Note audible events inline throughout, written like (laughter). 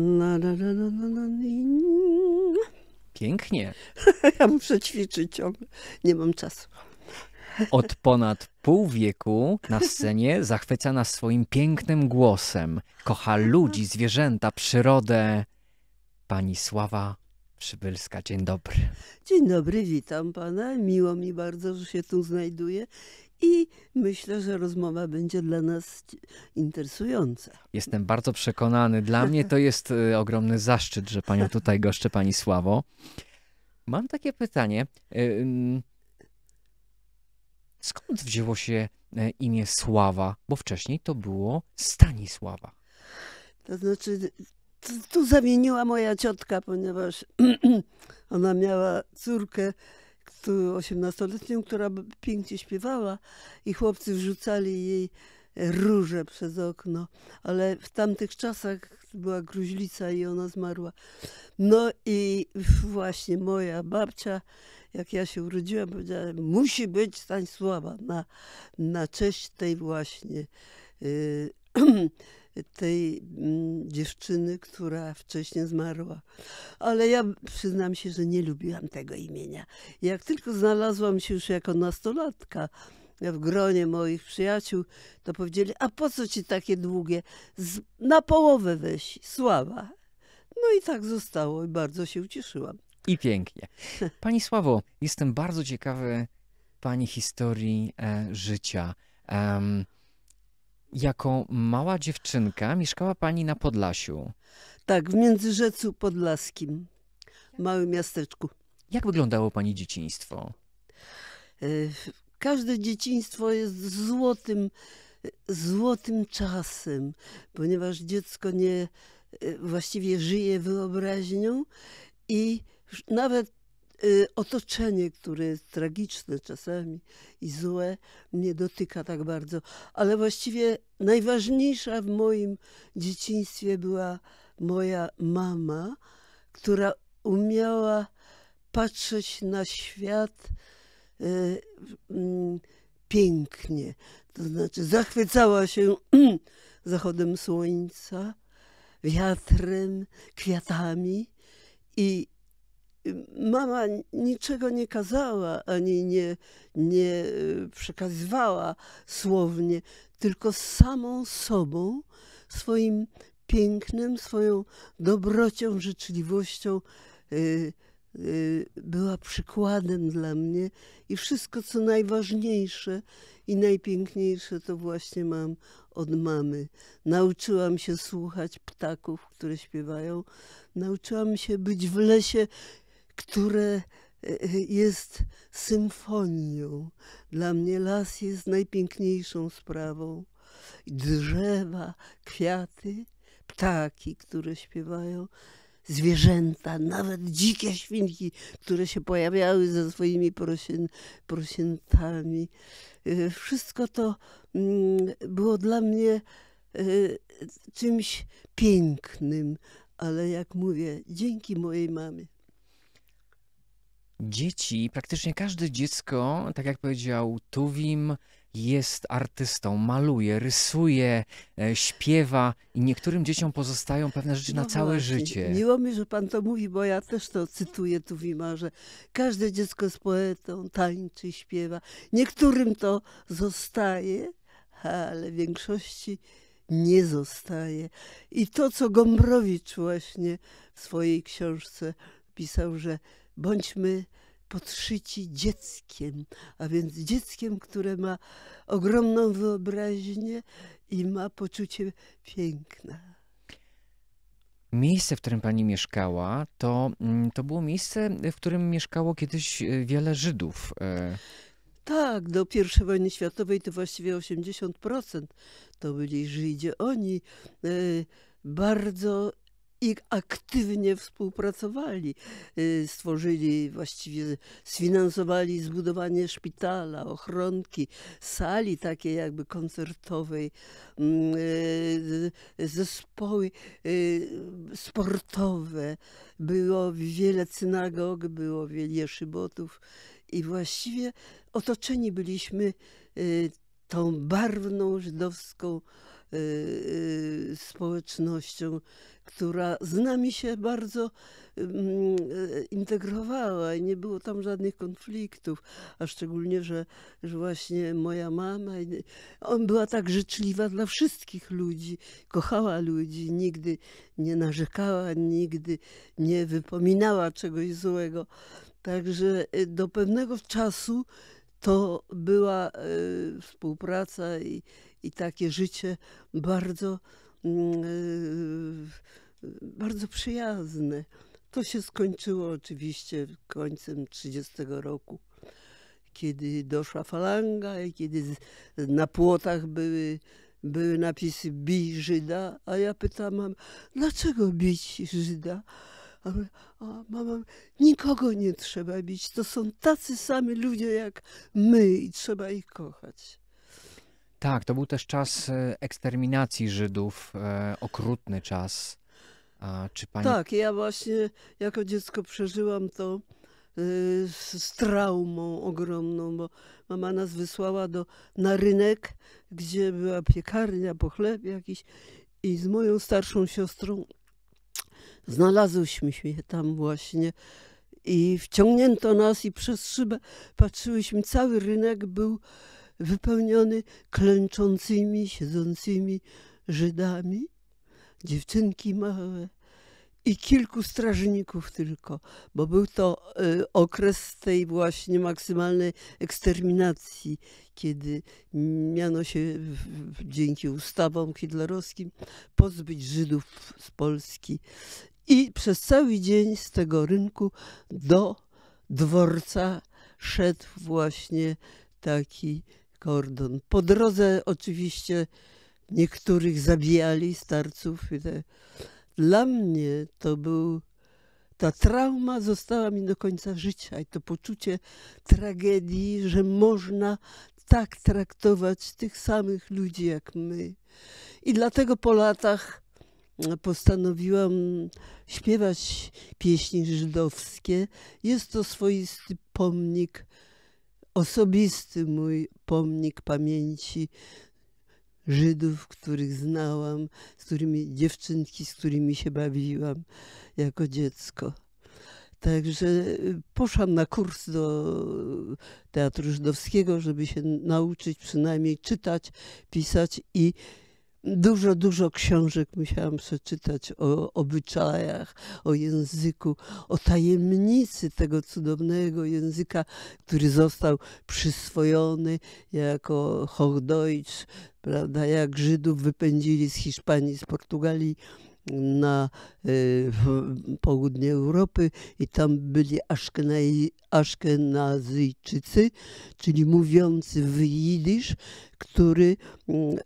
Na, na, na, na, na, na. Pięknie. (laughs) ja muszę ćwiczyć ciągle. Nie mam czasu. Od ponad pół wieku na scenie zachwyca nas swoim pięknym głosem. Kocha ludzi, zwierzęta, przyrodę. Pani Sława Przybylska, dzień dobry. Dzień dobry, witam pana. Miło mi bardzo, że się tu znajduję i myślę, że rozmowa będzie dla nas interesująca. Jestem bardzo przekonany. Dla mnie to jest e, ogromny zaszczyt, że panią tutaj goszczę, pani Sławo. Mam takie pytanie. E, skąd wzięło się e, imię Sława? Bo wcześniej to było Stanisława. To znaczy, tu zamieniła moja ciotka, ponieważ (clears throat) ona miała córkę 18-letnią, która pięknie śpiewała i chłopcy wrzucali jej róże przez okno, ale w tamtych czasach była gruźlica i ona zmarła. No i właśnie moja babcia, jak ja się urodziłam, powiedziała, musi być Stanisława na, na cześć tej właśnie yy, (clears throat) tej mm, dziewczyny, która wcześniej zmarła. Ale ja przyznam się, że nie lubiłam tego imienia. Jak tylko znalazłam się już jako nastolatka, w gronie moich przyjaciół, to powiedzieli, a po co ci takie długie? na połowę weź, sława. No i tak zostało i bardzo się ucieszyłam. I pięknie. (laughs) Pani Sławo, jestem bardzo ciekawy Pani historii e, życia. Um, jako mała dziewczynka mieszkała pani na Podlasiu. Tak, w Międzyrzecu Podlaskim, małym miasteczku. Jak wyglądało pani dzieciństwo? E, każde dzieciństwo jest złotym, złotym czasem, ponieważ dziecko nie e, właściwie żyje wyobraźnią i nawet Y, otoczenie, które jest tragiczne czasami i złe, mnie dotyka tak bardzo. Ale właściwie najważniejsza w moim dzieciństwie była moja mama, która umiała patrzeć na świat y, mm, pięknie. To znaczy zachwycała się (clears throat) zachodem słońca, wiatrem, kwiatami i mama niczego nie kazała ani nie, nie e, przekazywała słownie, tylko samą sobą, swoim pięknem, swoją dobrocią, życzliwością e, e, była przykładem dla mnie i wszystko, co najważniejsze i najpiękniejsze, to właśnie mam od mamy. Nauczyłam się słuchać ptaków, które śpiewają, nauczyłam się być w lesie które e, e, jest symfonią. Dla mnie las jest najpiękniejszą sprawą. Drzewa, kwiaty, ptaki, które śpiewają, zwierzęta, nawet dzikie świnki, które się pojawiały ze swoimi prosien, prosiętami. E, wszystko to mm, było dla mnie czymś pięknym, ale jak mówię, dzięki mojej mamie. Dzieci, praktycznie każde dziecko, tak jak powiedział Tuwim, jest artystą, maluje, rysuje, e, śpiewa i niektórym dzieciom pozostają pewne rzeczy no na całe właśnie. życie. Miło mi, że pan to mówi, bo ja też to cytuję Tuwima, że każde dziecko jest poetą, tańczy, śpiewa. Niektórym to zostaje, ale większości nie zostaje. I to, co Gombrowicz właśnie w swojej książce pisał, że bądźmy podszyci dzieckiem, a więc dzieckiem, które ma ogromną wyobraźnię i ma poczucie piękna. Miejsce, w którym pani mieszkała, to, mm, to było miejsce, w którym mieszkało kiedyś e, wiele Żydów. E. Tak, do I wojny światowej to właściwie 80% to byli Żydzi. Oni e, bardzo i aktywnie współpracowali. Y, stworzyli, właściwie sfinansowali zbudowanie szpitala, ochronki, sali takiej jakby koncertowej, mm, y, zespoły y, sportowe. Było wiele synagog, było wiele szybotów i właściwie otoczeni byliśmy tą barwną żydowską społecznością która z nami się bardzo e, integrowała i nie było tam żadnych konfliktów, a szczególnie, że, że właśnie moja mama on była tak życzliwa dla wszystkich ludzi, kochała ludzi, nigdy nie narzekała, nigdy nie wypominała czegoś złego. Także e, do pewnego czasu to była e, współpraca i, i takie życie bardzo Y, y, bardzo przyjazne. To się skończyło oczywiście końcem 30 roku, kiedy doszła falanga i kiedy na płotach były, były napisy bij Żyda, a ja pytałam, dlaczego bić Żyda? A, a mama, nikogo nie trzeba bić, to są tacy sami ludzie jak my i trzeba ich kochać. Tak, to był też czas e, eksterminacji Żydów, e, okrutny czas. A czy pani... Tak, ja właśnie jako dziecko przeżyłam to e, z traumą ogromną, bo mama nas wysłała do, na rynek, gdzie była piekarnia po chleb jakiś i z moją starszą siostrą znalazłyśmy się tam właśnie i wciągnięto nas i przez szybę patrzyłyśmy, cały rynek był wypełniony klęczącymi, siedzącymi Żydami, dziewczynki małe i kilku strażników tylko, bo był to y, okres tej właśnie maksymalnej eksterminacji, kiedy miano się dzięki ustawom hitlerowskim pozbyć Żydów z Polski. I przez cały dzień z tego rynku do dworca szedł właśnie taki kordon. Po drodze oczywiście niektórych zabijali, starców. Dla mnie to był ta trauma została mi do końca życia i to poczucie tragedii, że można tak traktować tych samych ludzi jak my. I dlatego po latach mm, postanowiłam śpiewać pieśni żydowskie. Jest to swoisty pomnik osobisty mój pomnik pamięci Żydów, których znałam, z którymi dziewczynki, z którymi się bawiłam jako dziecko. Także y, poszłam na kurs do Teatru Żydowskiego, żeby się nauczyć przynajmniej czytać, pisać i Dużo, dużo książek musiałam przeczytać o obyczajach, o języku, o tajemnicy tego cudownego języka, który został przyswojony jako Hochdeutsch, prawda, jak Żydów wypędzili z Hiszpanii, z Portugalii na e, południe Europy i tam byli Aszkenaj, Aszkenazyjczycy, czyli mówiący w jidysz, który mm,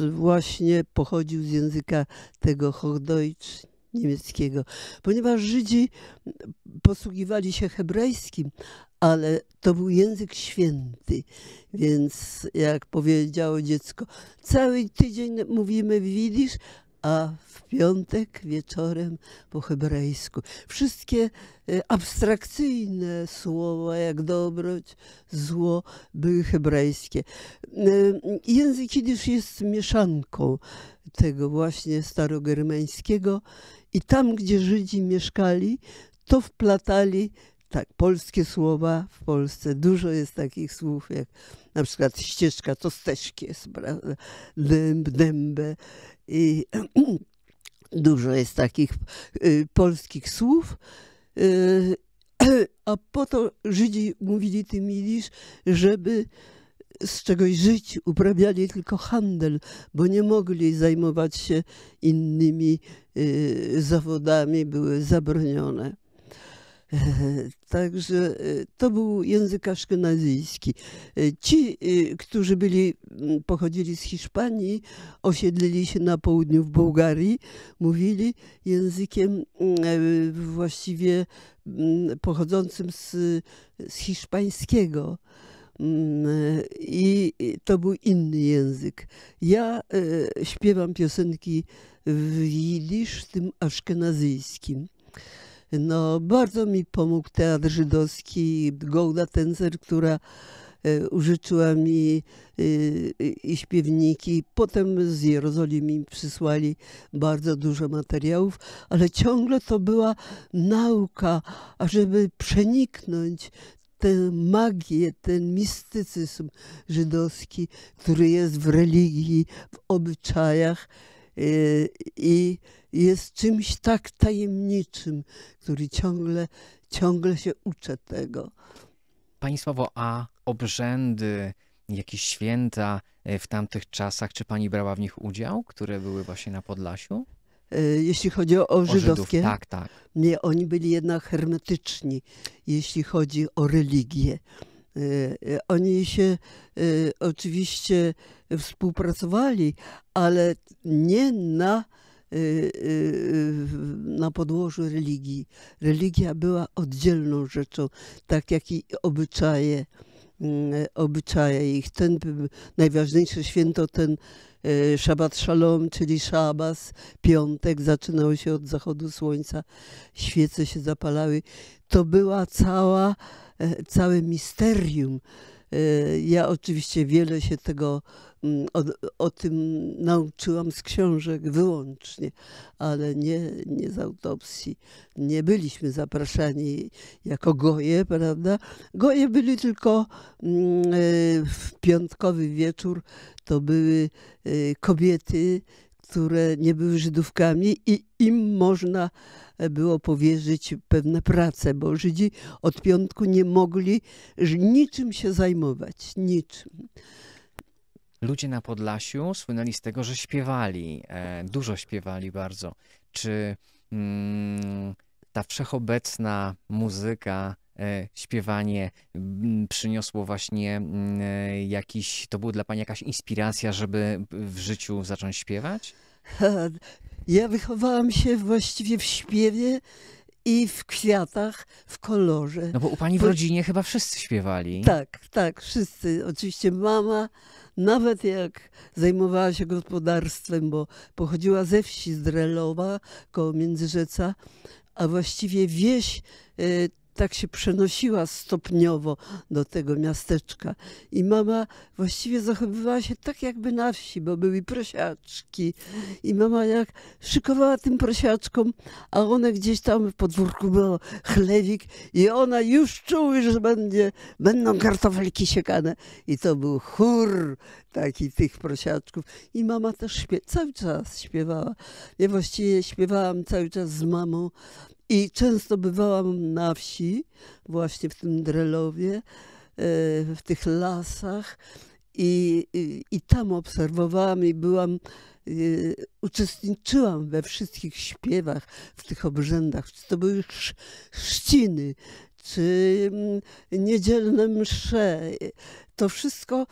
e, właśnie pochodził z języka tego Hochdeutsch niemieckiego, ponieważ Żydzi mm, posługiwali się hebrajskim, ale to był język święty, więc jak powiedziało dziecko, cały tydzień mówimy widzisz, a w piątek wieczorem po hebrajsku. Wszystkie e, abstrakcyjne słowa, jak dobroć, zło, były hebrajskie. E, język jidysz jest mieszanką tego właśnie starogermańskiego i tam, gdzie Żydzi mieszkali, to wplatali tak, polskie słowa w Polsce. Dużo jest takich słów jak na przykład ścieżka, to steżki jest, prawda? Dęb, dębę i (clears throat) dużo jest takich y, polskich słów. Y, (clears throat) a po to Żydzi mówili tym jidysz, żeby z czegoś żyć, uprawiali tylko handel, bo nie mogli zajmować się innymi y, zawodami, były zabronione. (laughs) Także e, to był język aszkenazyjski. E, ci, e, którzy byli, pochodzili z Hiszpanii, osiedlili się na południu w Bułgarii, mówili językiem właściwie pochodzącym z, z hiszpańskiego i to był inny język. Ja śpiewam piosenki w jidysz, tym aszkenazyjskim. No, bardzo mi pomógł Teatr Żydowski, Gołda Tenzer, która e, użyczyła mi e, i śpiewniki. Potem z Jerozolimy przysłali bardzo dużo materiałów, ale ciągle to była nauka, ażeby przeniknąć tę magię, ten mistycyzm żydowski, który jest w religii, w obyczajach. Y, i jest czymś tak tajemniczym, który ciągle, ciągle się uczę tego. Pani Sławo, a obrzędy, jakieś święta y, w tamtych czasach, czy pani brała w nich udział, które były właśnie na Podlasiu? Y, jeśli chodzi o, o żydowskie, tak, tak. Nie, oni byli jednak hermetyczni, jeśli chodzi o religię. Y, y, oni się y, oczywiście współpracowali, ale nie na, na podłożu religii. Religia była oddzielną rzeczą, tak jak i obyczaje mm, obyczaje ich. Ten najważniejsze święto, ten Szabat Shalom, czyli Szabas, piątek, zaczynało się od zachodu słońca, świece się zapalały. To była cała E, całe misterium. E, ja oczywiście wiele się tego mm, o, o, tym nauczyłam z książek wyłącznie, ale nie, nie z autopsji. Nie byliśmy zapraszani jako goje, prawda? Goje byli tylko mm, e, w piątkowy wieczór, to były kobiety, które nie były Żydówkami i im można było powierzyć pewne prace, bo Żydzi od piątku nie mogli niczym się zajmować, niczym. Ludzie na Podlasiu słynęli z tego, że śpiewali, e, dużo śpiewali bardzo. Czy mm, ta wszechobecna muzyka, e, śpiewanie mm, przyniosło właśnie mm, e, jakiś, to był dla Pani jakaś inspiracja, żeby w życiu zacząć śpiewać? (laughs) Ja wychowałam się właściwie w śpiewie i w kwiatach, w kolorze. No bo u pani w rodzinie chyba wszyscy śpiewali. Tak, tak, wszyscy. Oczywiście mama, nawet jak zajmowała się gospodarstwem, bo pochodziła ze wsi z Drelowa, koło Międzyrzeca, a właściwie wieś y, tak się przenosiła stopniowo do tego miasteczka. I mama właściwie zachowywała się tak jakby na wsi, bo były prosiaczki. I mama jak szykowała tym prosiaczkom, a one gdzieś tam w podwórku było chlewik i ona już czuły, że będzie, będą kartofelki siekane. I to był chór taki tych prosiaczków. I mama też śpie, cały czas śpiewała. Ja właściwie śpiewałam cały czas z mamą i często bywałam na wsi, właśnie w tym Drelowie, e, w tych lasach i, i, i tam obserwowałam i byłam, e, uczestniczyłam we wszystkich śpiewach, w tych obrzędach. To były chrz, chrzciny, Mm, niedzielne msze. To wszystko,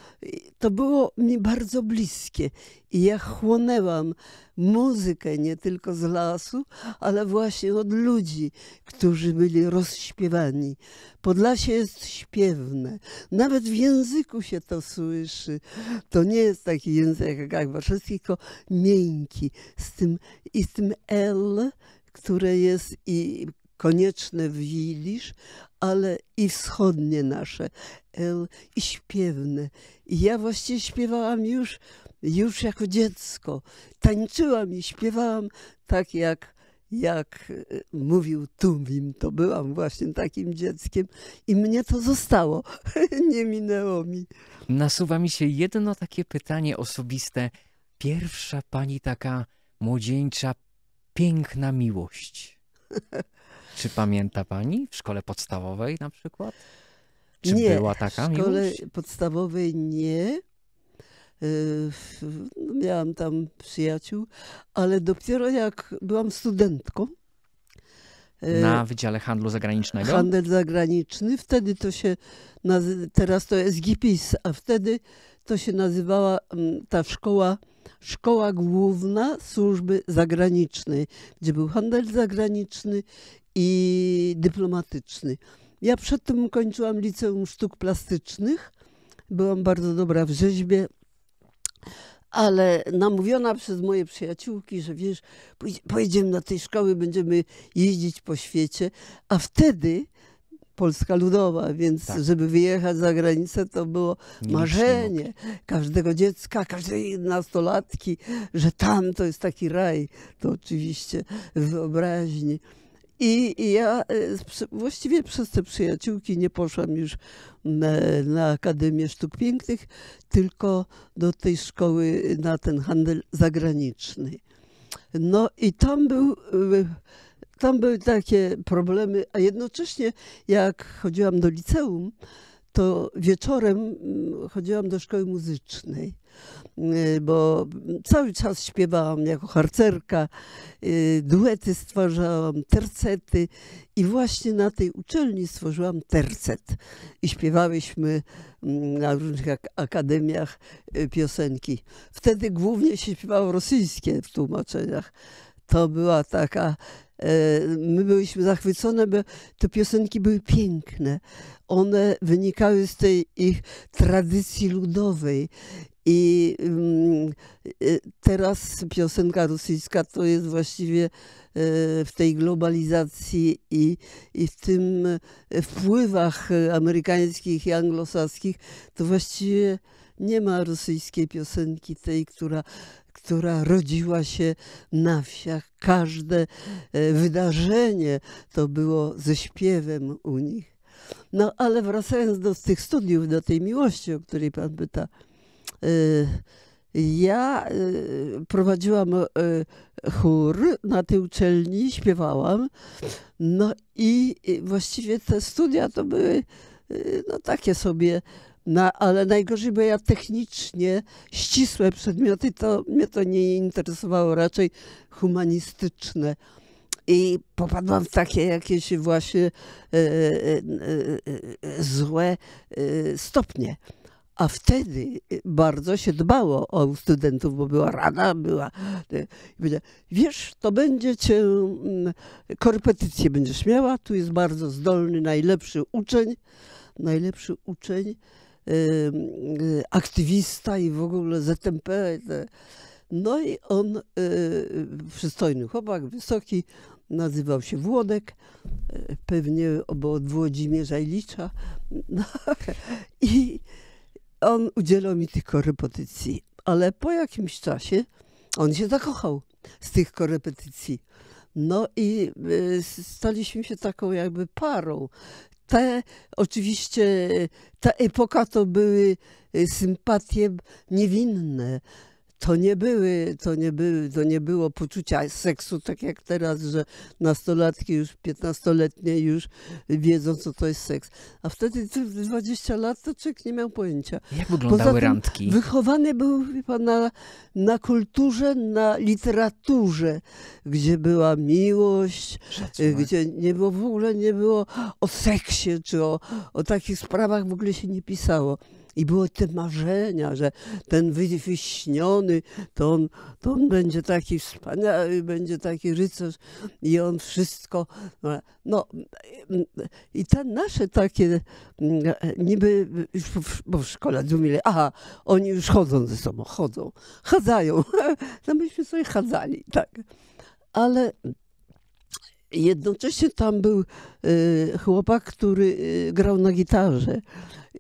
to było mi bardzo bliskie. I ja chłonęłam muzykę nie tylko z lasu, ale właśnie od ludzi, którzy byli rozśpiewani. Podlasie jest śpiewne. Nawet w języku się to słyszy. To nie jest taki język jak Warszawski tylko miękki. Z tym, I z tym L, które jest i konieczne w ale i wschodnie nasze, e, i śpiewne. I ja właściwie śpiewałam już, już jako dziecko. Tańczyłam i śpiewałam tak jak, jak e, mówił Tumim. To byłam właśnie takim dzieckiem i mnie to zostało. (laughs) Nie minęło mi. Nasuwa mi się jedno takie pytanie osobiste. Pierwsza pani taka młodzieńcza, piękna miłość. (laughs) Czy pamięta pani w szkole podstawowej na przykład? Czy nie, była taka w szkole miłość? podstawowej nie. Y, no, miałam tam przyjaciół, ale dopiero jak byłam studentką. Y, na Wydziale Handlu Zagranicznego? Handel zagraniczny. Wtedy to się, teraz to jest GIPIS, a wtedy to się nazywała mm, ta szkoła Szkoła Główna Służby Zagranicznej, gdzie był handel zagraniczny i dyplomatyczny. Ja przedtem kończyłam liceum sztuk plastycznych. Byłam bardzo dobra w rzeźbie, ale namówiona przez moje przyjaciółki, że wiesz, pojedziemy do tej szkoły, będziemy jeździć po świecie, a wtedy Polska Ludowa, więc tak. żeby wyjechać za granicę, to było marzenie każdego dziecka, każdej nastolatki, że tam to jest taki raj. To oczywiście wyobraźni. I, ja y, właściwie przez te przyjaciółki nie poszłam już na, na, Akademię Sztuk Pięknych, tylko do tej szkoły na ten handel zagraniczny. No i tam był. Y, tam były takie problemy, a jednocześnie jak chodziłam do liceum, to wieczorem chodziłam do szkoły muzycznej. Y, bo cały czas śpiewałam jako harcerka, y, duety stwarzałam, tercety i właśnie na tej uczelni stworzyłam tercet i śpiewałyśmy mm, na różnych akademiach y, piosenki. Wtedy głównie się śpiewało rosyjskie w tłumaczeniach. To była taka e, my byliśmy zachwycone, bo te piosenki były piękne. One wynikały z tej ich tradycji ludowej i mm, y, teraz piosenka rosyjska to jest właściwie e, w tej globalizacji i, i w tym e, wpływach amerykańskich i anglosaskich, to właściwie nie ma rosyjskiej piosenki tej, która, która rodziła się na wsiach. Każde e, wydarzenie to było ze śpiewem u nich. No ale wracając do tych studiów, do tej miłości, o której pan pyta, Y, ja y, prowadziłam y, chór na tej uczelni, śpiewałam. No i właściwie te studia to były no takie sobie, na, no, ale najgorzej, bo ja technicznie ścisłe przedmioty, to mnie to nie interesowało, raczej humanistyczne. I popadłam w takie jakieś właśnie e, e, e, złe stopnie. A wtedy y, bardzo się dbało o studentów, bo była rada, była. Y, Wiesz, to będzie cię, mm, korepetycje będziesz miała, tu jest bardzo zdolny, najlepszy uczeń, najlepszy uczeń, y, aktywista i w ogóle ZMP. No i on, przystojny chłopak, wysoki, nazywał się Włodek, pewnie obok Włodzimierza Ilicza. (laughs) No, I on udzielał mi tych korepetycji, ale po jakimś czasie on się zakochał z tych korepetycji. No i y, staliśmy się taką jakby parą. Te, oczywiście, ta epoka to były y, sympatie niewinne to nie, były, to, nie były, to nie było poczucia seksu, tak jak teraz, że nastolatki już, piętnastoletnie już wiedzą, co to jest seks. A wtedy 20 lat to człowiek nie miał pojęcia. Jak wyglądały Poza tym, randki? Wychowany był pan, na, na kulturze, na literaturze, gdzie była miłość, Szacunek. gdzie nie było w ogóle nie było o seksie, czy o, o takich sprawach w ogóle się nie pisało. I były te marzenia, że ten wyśniony, to on, to on będzie taki wspaniały, będzie taki rycerz i on wszystko. No i te nasze takie mm, niby, bo w szkole zrozumieli, aha, oni już chodzą ze sobą, chodzą, chadzają. (laughs) No myśmy sobie chadzali, tak. Ale Jednocześnie tam był e, chłopak, który e, grał na gitarze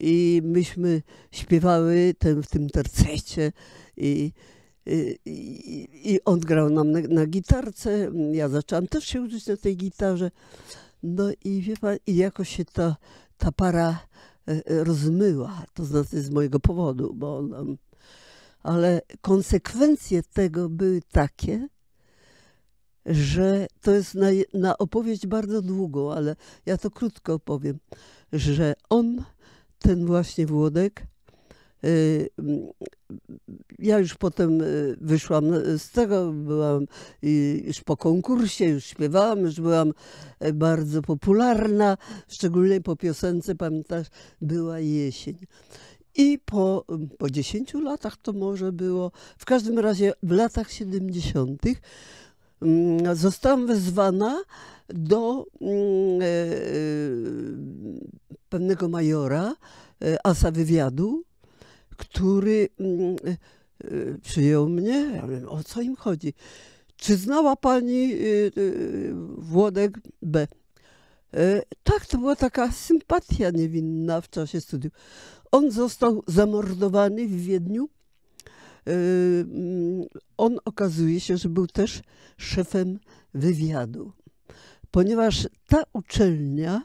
i myśmy śpiewały ten, w tym tercecie e, i, i, i on grał nam na, na, gitarce. Ja zaczęłam też się uczyć na tej gitarze. No i wie pan, i jakoś się ta, ta para rozmyła, to znaczy z mojego powodu, bo on, ale konsekwencje tego były takie, że to jest na, na opowieść bardzo długą, ale ja to krótko opowiem, że on, ten właśnie Włodek, y, ja już potem y, wyszłam z tego, byłam już po konkursie, już śpiewałam, już byłam e, bardzo popularna, szczególnie po piosence, pamiętasz, była jesień. I po, po 10 latach to może było, w każdym razie w latach 70. Mm, zostałam wezwana do mm, e, e, pewnego majora e, asa wywiadu, który mm, przyjął mnie. Ja mówię, o co im chodzi? Czy znała pani Włodek B? Tak, to była taka sympatia niewinna w czasie studiów. On został zamordowany w Wiedniu Y, mm, on okazuje się, że był też szefem wywiadu, ponieważ ta uczelnia,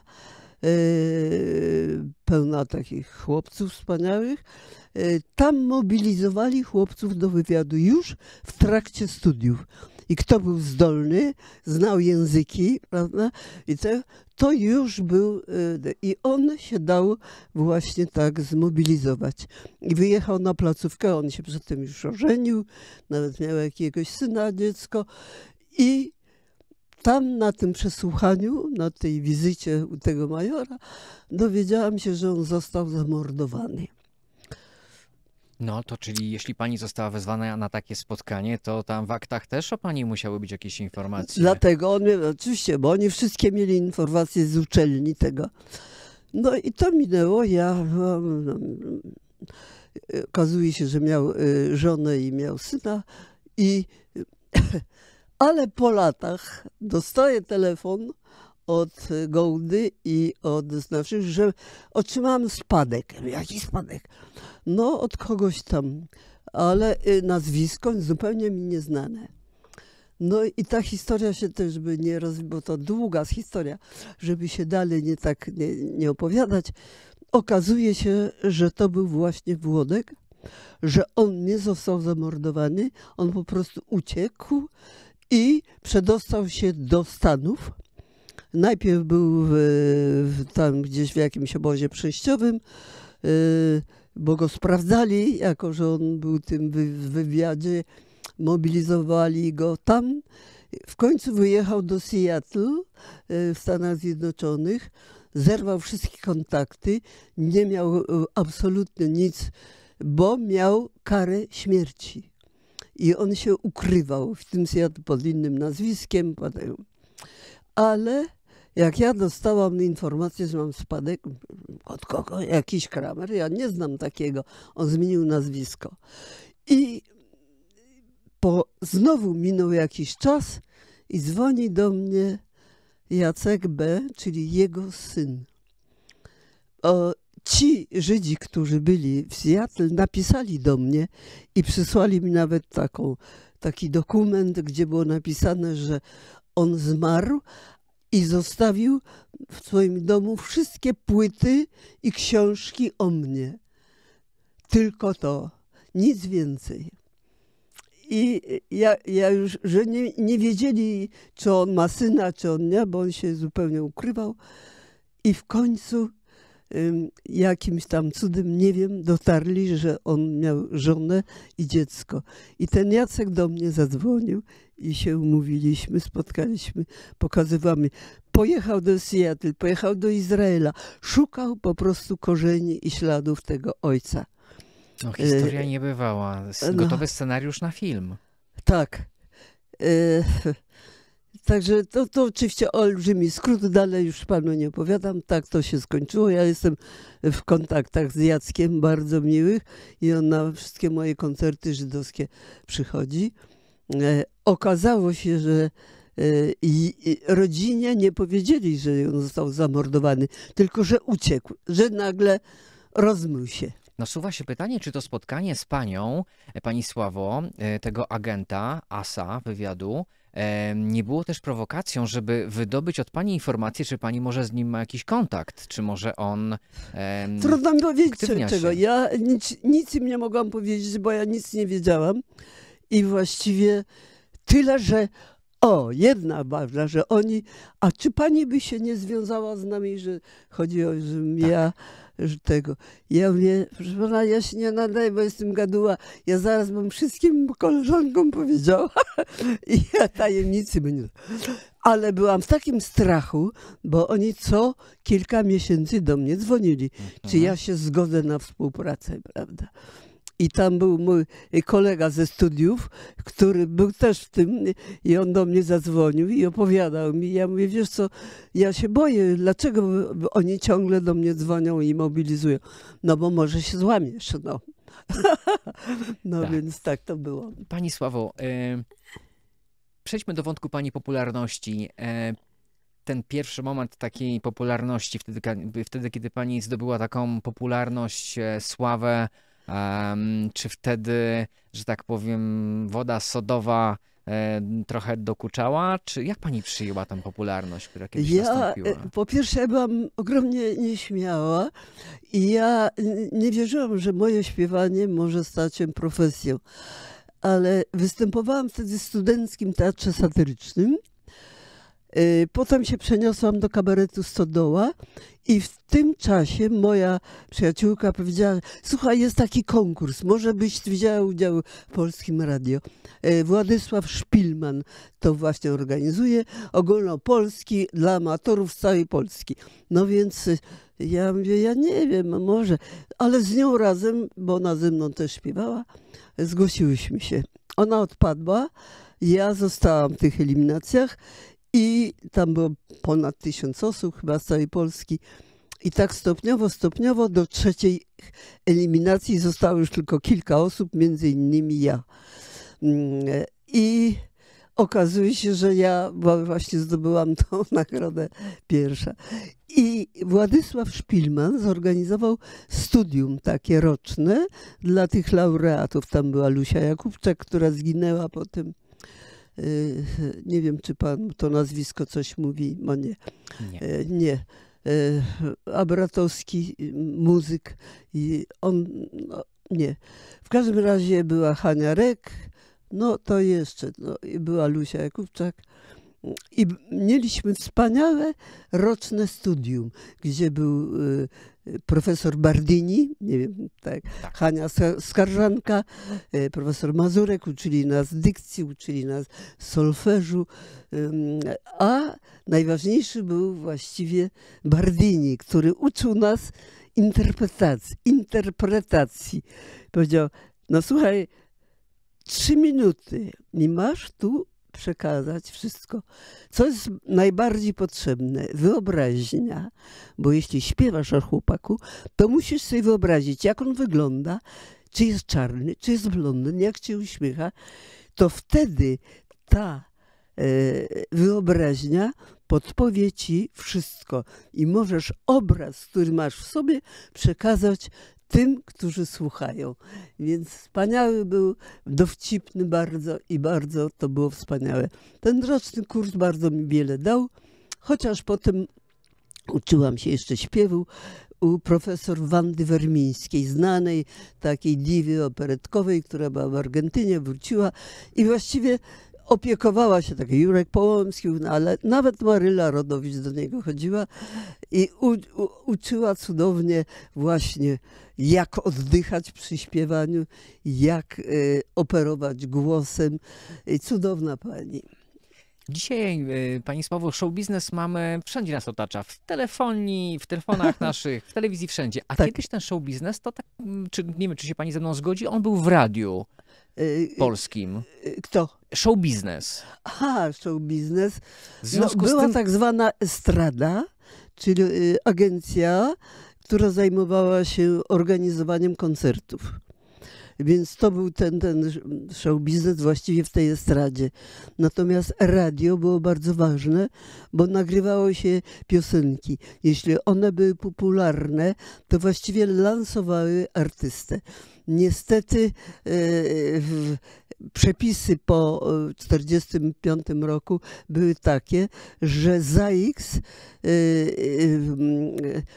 y, pełna takich chłopców wspaniałych, y, tam mobilizowali chłopców do wywiadu już w trakcie studiów i kto był zdolny, znał języki, prawda? I to, to już był, y, i on się dał właśnie tak zmobilizować. I wyjechał na placówkę, on się tym już ożenił, nawet miał jakiegoś syna, dziecko i tam na tym przesłuchaniu, na tej wizycie u tego majora, dowiedziałam się, że on został zamordowany. No to czyli jeśli pani została wezwana na takie spotkanie, to tam w aktach też o pani musiały być jakieś informacje. Dlatego on, oczywiście, bo oni wszystkie mieli informacje z uczelni tego. No i to minęło. Ja no, okazuje się, że miał y, żonę i miał syna i (coughs) ale po latach dostaję telefon od Gołdy i od znaczy, że otrzymałam spadek. Jaki spadek? No, od kogoś tam, ale y, nazwisko zupełnie mi nieznane. No i ta historia się też by nie roz... bo to długa historia, żeby się dalej nie tak nie, nie opowiadać. Okazuje się, że to był właśnie Włodek, że on nie został zamordowany, on po prostu uciekł i przedostał się do Stanów. Najpierw był w, w, tam gdzieś w jakimś obozie przejściowym. Yy, bo go sprawdzali, jako że on był tym w wywiadzie, mobilizowali go tam. W końcu wyjechał do Seattle e, w Stanach Zjednoczonych, zerwał wszystkie kontakty, nie miał e, absolutnie nic, bo miał karę śmierci. I on się ukrywał w tym Seattle pod innym nazwiskiem, ale jak ja dostałam informację, że mam spadek, od kogo? Jakiś kramer, ja nie znam takiego. On zmienił nazwisko. I po, znowu minął jakiś czas i dzwoni do mnie Jacek B., czyli jego syn. O, ci Żydzi, którzy byli w Seattle, napisali do mnie i przysłali mi nawet taką, taki dokument, gdzie było napisane, że on zmarł, i zostawił w swoim domu wszystkie płyty i książki o mnie. Tylko to, nic więcej. I ja, ja już, że nie, nie wiedzieli, czy on ma syna, czy on nie, bo on się zupełnie ukrywał. I w końcu jakimś tam cudem, nie wiem, dotarli, że on miał żonę i dziecko. I ten Jacek do mnie zadzwonił i się umówiliśmy, spotkaliśmy, pokazywał mi. Pojechał do Seattle, pojechał do Izraela, szukał po prostu korzeni i śladów tego ojca. No, e, historia niebywała. No. Gotowy no, scenariusz na film. Tak. E, (laughs) także to, to oczywiście olbrzymi skrót, dalej już panu nie opowiadam. Tak to się skończyło. Ja jestem w kontaktach z Jackiem bardzo miłych i on na wszystkie moje koncerty żydowskie przychodzi. E, okazało się, że e, i rodzinie nie powiedzieli, że on został zamordowany, tylko że uciekł, że nagle rozmył się. Nasuwa no, się pytanie, czy to spotkanie z panią, e, pani Sławo, tego agenta ASA wywiadu, nie było też prowokacją, żeby wydobyć od pani informację, czy pani może z nim ma jakiś kontakt, czy może on. Em, Trudno mi powiedzieć czego. Się. Ja nic, nic im nie mogłam powiedzieć, bo ja nic nie wiedziałam. I właściwie tyle, że o, jedna ważna że oni, a czy pani by się nie związała z nami, że chodzi o, że tak. ja, że tego. Ja mówię, proszę pana, ja się nie nadaję, bo jestem gaduła. Ja zaraz bym wszystkim koleżankom powiedziała (laughs) i ja tajemnicy będę Ale byłam w takim strachu, bo oni co kilka miesięcy do mnie dzwonili, mhm. czy ja się zgodzę na współpracę, prawda? i tam był mój kolega ze studiów, który był też w tym i on do mnie zadzwonił i opowiadał mi. Ja mówię, wiesz co, ja się boję, dlaczego oni ciągle do mnie dzwonią i mobilizują? No bo może się złamiesz, no. (laughs) no tak. więc tak to było. Pani Sławo, y, przejdźmy do wątku pani popularności. Y, ten pierwszy moment takiej popularności, wtedy, wtedy kiedy pani zdobyła taką popularność, y, sławę, Um, czy wtedy, że tak powiem, woda sodowa e, trochę dokuczała? Czy jak pani przyjęła tę popularność, która kiedyś ja, nastąpiła? E, po pierwsze, ja byłam ogromnie nieśmiała i ja nie wierzyłam, że moje śpiewanie może stać się profesją. Ale występowałam wtedy w studenckim teatrze satyrycznym. E, potem się przeniosłam do kabaretu Stodoła i w tym czasie moja przyjaciółka powiedziała, słuchaj, jest taki konkurs, może byś wzięła udział w Polskim Radio. E, Władysław Szpilman to właśnie organizuje, ogólnopolski dla amatorów z całej Polski. No więc e, ja mówię, ja nie wiem, może, ale z nią razem, bo ona ze mną też śpiewała, zgłosiłyśmy się. Ona odpadła, ja zostałam w tych eliminacjach i tam było ponad tysiąc osób chyba z całej Polski. I tak stopniowo, stopniowo do trzeciej eliminacji zostało już tylko kilka osób, między innymi ja. Mm, I okazuje się, że ja właśnie zdobyłam (laughs) tą nagrodę pierwsza. I Władysław Szpilman zorganizował studium takie roczne dla tych laureatów. Tam była Lucia Jakubczak, która zginęła po tym Y, nie wiem, czy pan to nazwisko coś mówi, ma nie. Nie. E, nie. E, Abratowski, y, muzyk i on, no, nie. W każdym razie była Hania Rek, no to jeszcze, no i była Lucia Jakubczak. I mieliśmy wspaniałe roczne studium, gdzie był y, profesor Bardini, nie wiem, tak, tak. Hania Skarżanka, y, profesor Mazurek, uczyli nas dykcji, uczyli nas solferzu, a najważniejszy był właściwie Bardini, który uczył nas interpretacji, interpretacji. Powiedział, no słuchaj, trzy minuty nie masz tu przekazać wszystko, co jest najbardziej potrzebne. Wyobraźnia, bo jeśli śpiewasz o chłopaku, to musisz sobie wyobrazić, jak on wygląda, czy jest czarny, czy jest blondyn, jak cię uśmiecha, to wtedy ta e, wyobraźnia podpowie ci wszystko i możesz obraz, który masz w sobie, przekazać tym, którzy słuchają. Więc wspaniały był, dowcipny bardzo i bardzo to było wspaniałe. Ten roczny kurs bardzo mi wiele dał, chociaż potem uczyłam się jeszcze śpiewu u profesor Wandy Wermińskiej, znanej takiej diwy operetkowej, która była w Argentynie, wróciła i właściwie opiekowała się taki Jurek Połomski, no ale nawet Maryla Rodowicz do niego chodziła i u, u, uczyła cudownie właśnie jak oddychać przy śpiewaniu, jak y, operować głosem. I cudowna pani. Dzisiaj, e, Pani Sławo, show biznes mamy, wszędzie nas otacza, w telefonii, w telefonach (laughs) naszych, w telewizji, wszędzie. A tak. kiedyś ten show biznes, to tak, mm, czy, nie wiem, czy się Pani ze mną zgodzi, on był w radiu. Y, y, polskim. Y, kto? Show biznes. Aha, show biznes. No, była tym... tak zwana estrada, czyli agencja, która zajmowała się organizowaniem koncertów. Więc to był ten, ten show biznes właściwie w tej estradzie. Natomiast radio było bardzo ważne, bo nagrywało się piosenki. Jeśli one były popularne, to właściwie lansowały artystę. Niestety e, w przepisy po 1945 e, roku były takie, że za X e,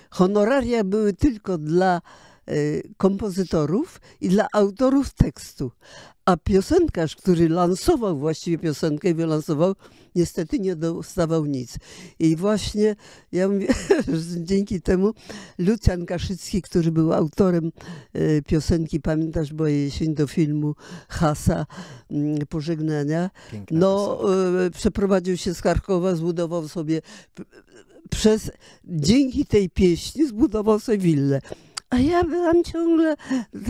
honoraria były tylko dla kompozytorów i dla autorów tekstu, a piosenkarz, który lansował właściwie piosenkę i wylansował, niestety nie dostawał nic. I właśnie ja mówię, (laughs) dzięki temu Lucjan Kaszycki, który był autorem e, piosenki, pamiętasz, bo jesień do filmu Hasa mm, Pożegnania, Piękna no piosenka. E, przeprowadził się z Karkowa, zbudował sobie przez, dzięki tej pieśni zbudował sobie willę. A ja byłam ciągle (laughs)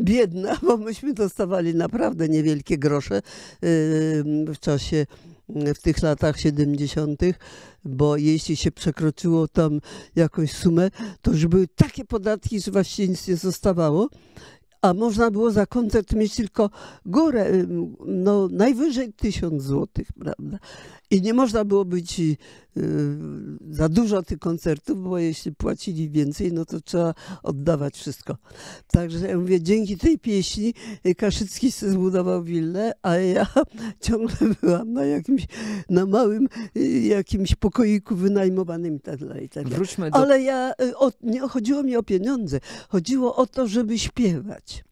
biedna, bo myśmy dostawali naprawdę niewielkie grosze yy, w czasie w tych latach 70., bo jeśli się przekroczyło tam jakąś sumę, to już były takie podatki, że właściwie nic nie zostawało. A można było za koncert mieć tylko górę, yy, no najwyżej 1000 zł, prawda? I nie można było być za dużo tych koncertów, bo jeśli płacili więcej, no to trzeba oddawać wszystko. Także ja mówię, dzięki tej pieśni Kaszycki zbudował willę, a ja (laughs) ciągle byłam na jakimś, na małym jakimś pokoiku wynajmowanym i tak dalej. Tak dalej. Wróćmy do... Ale ja, y, o, nie chodziło mi o pieniądze, chodziło o to, żeby śpiewać.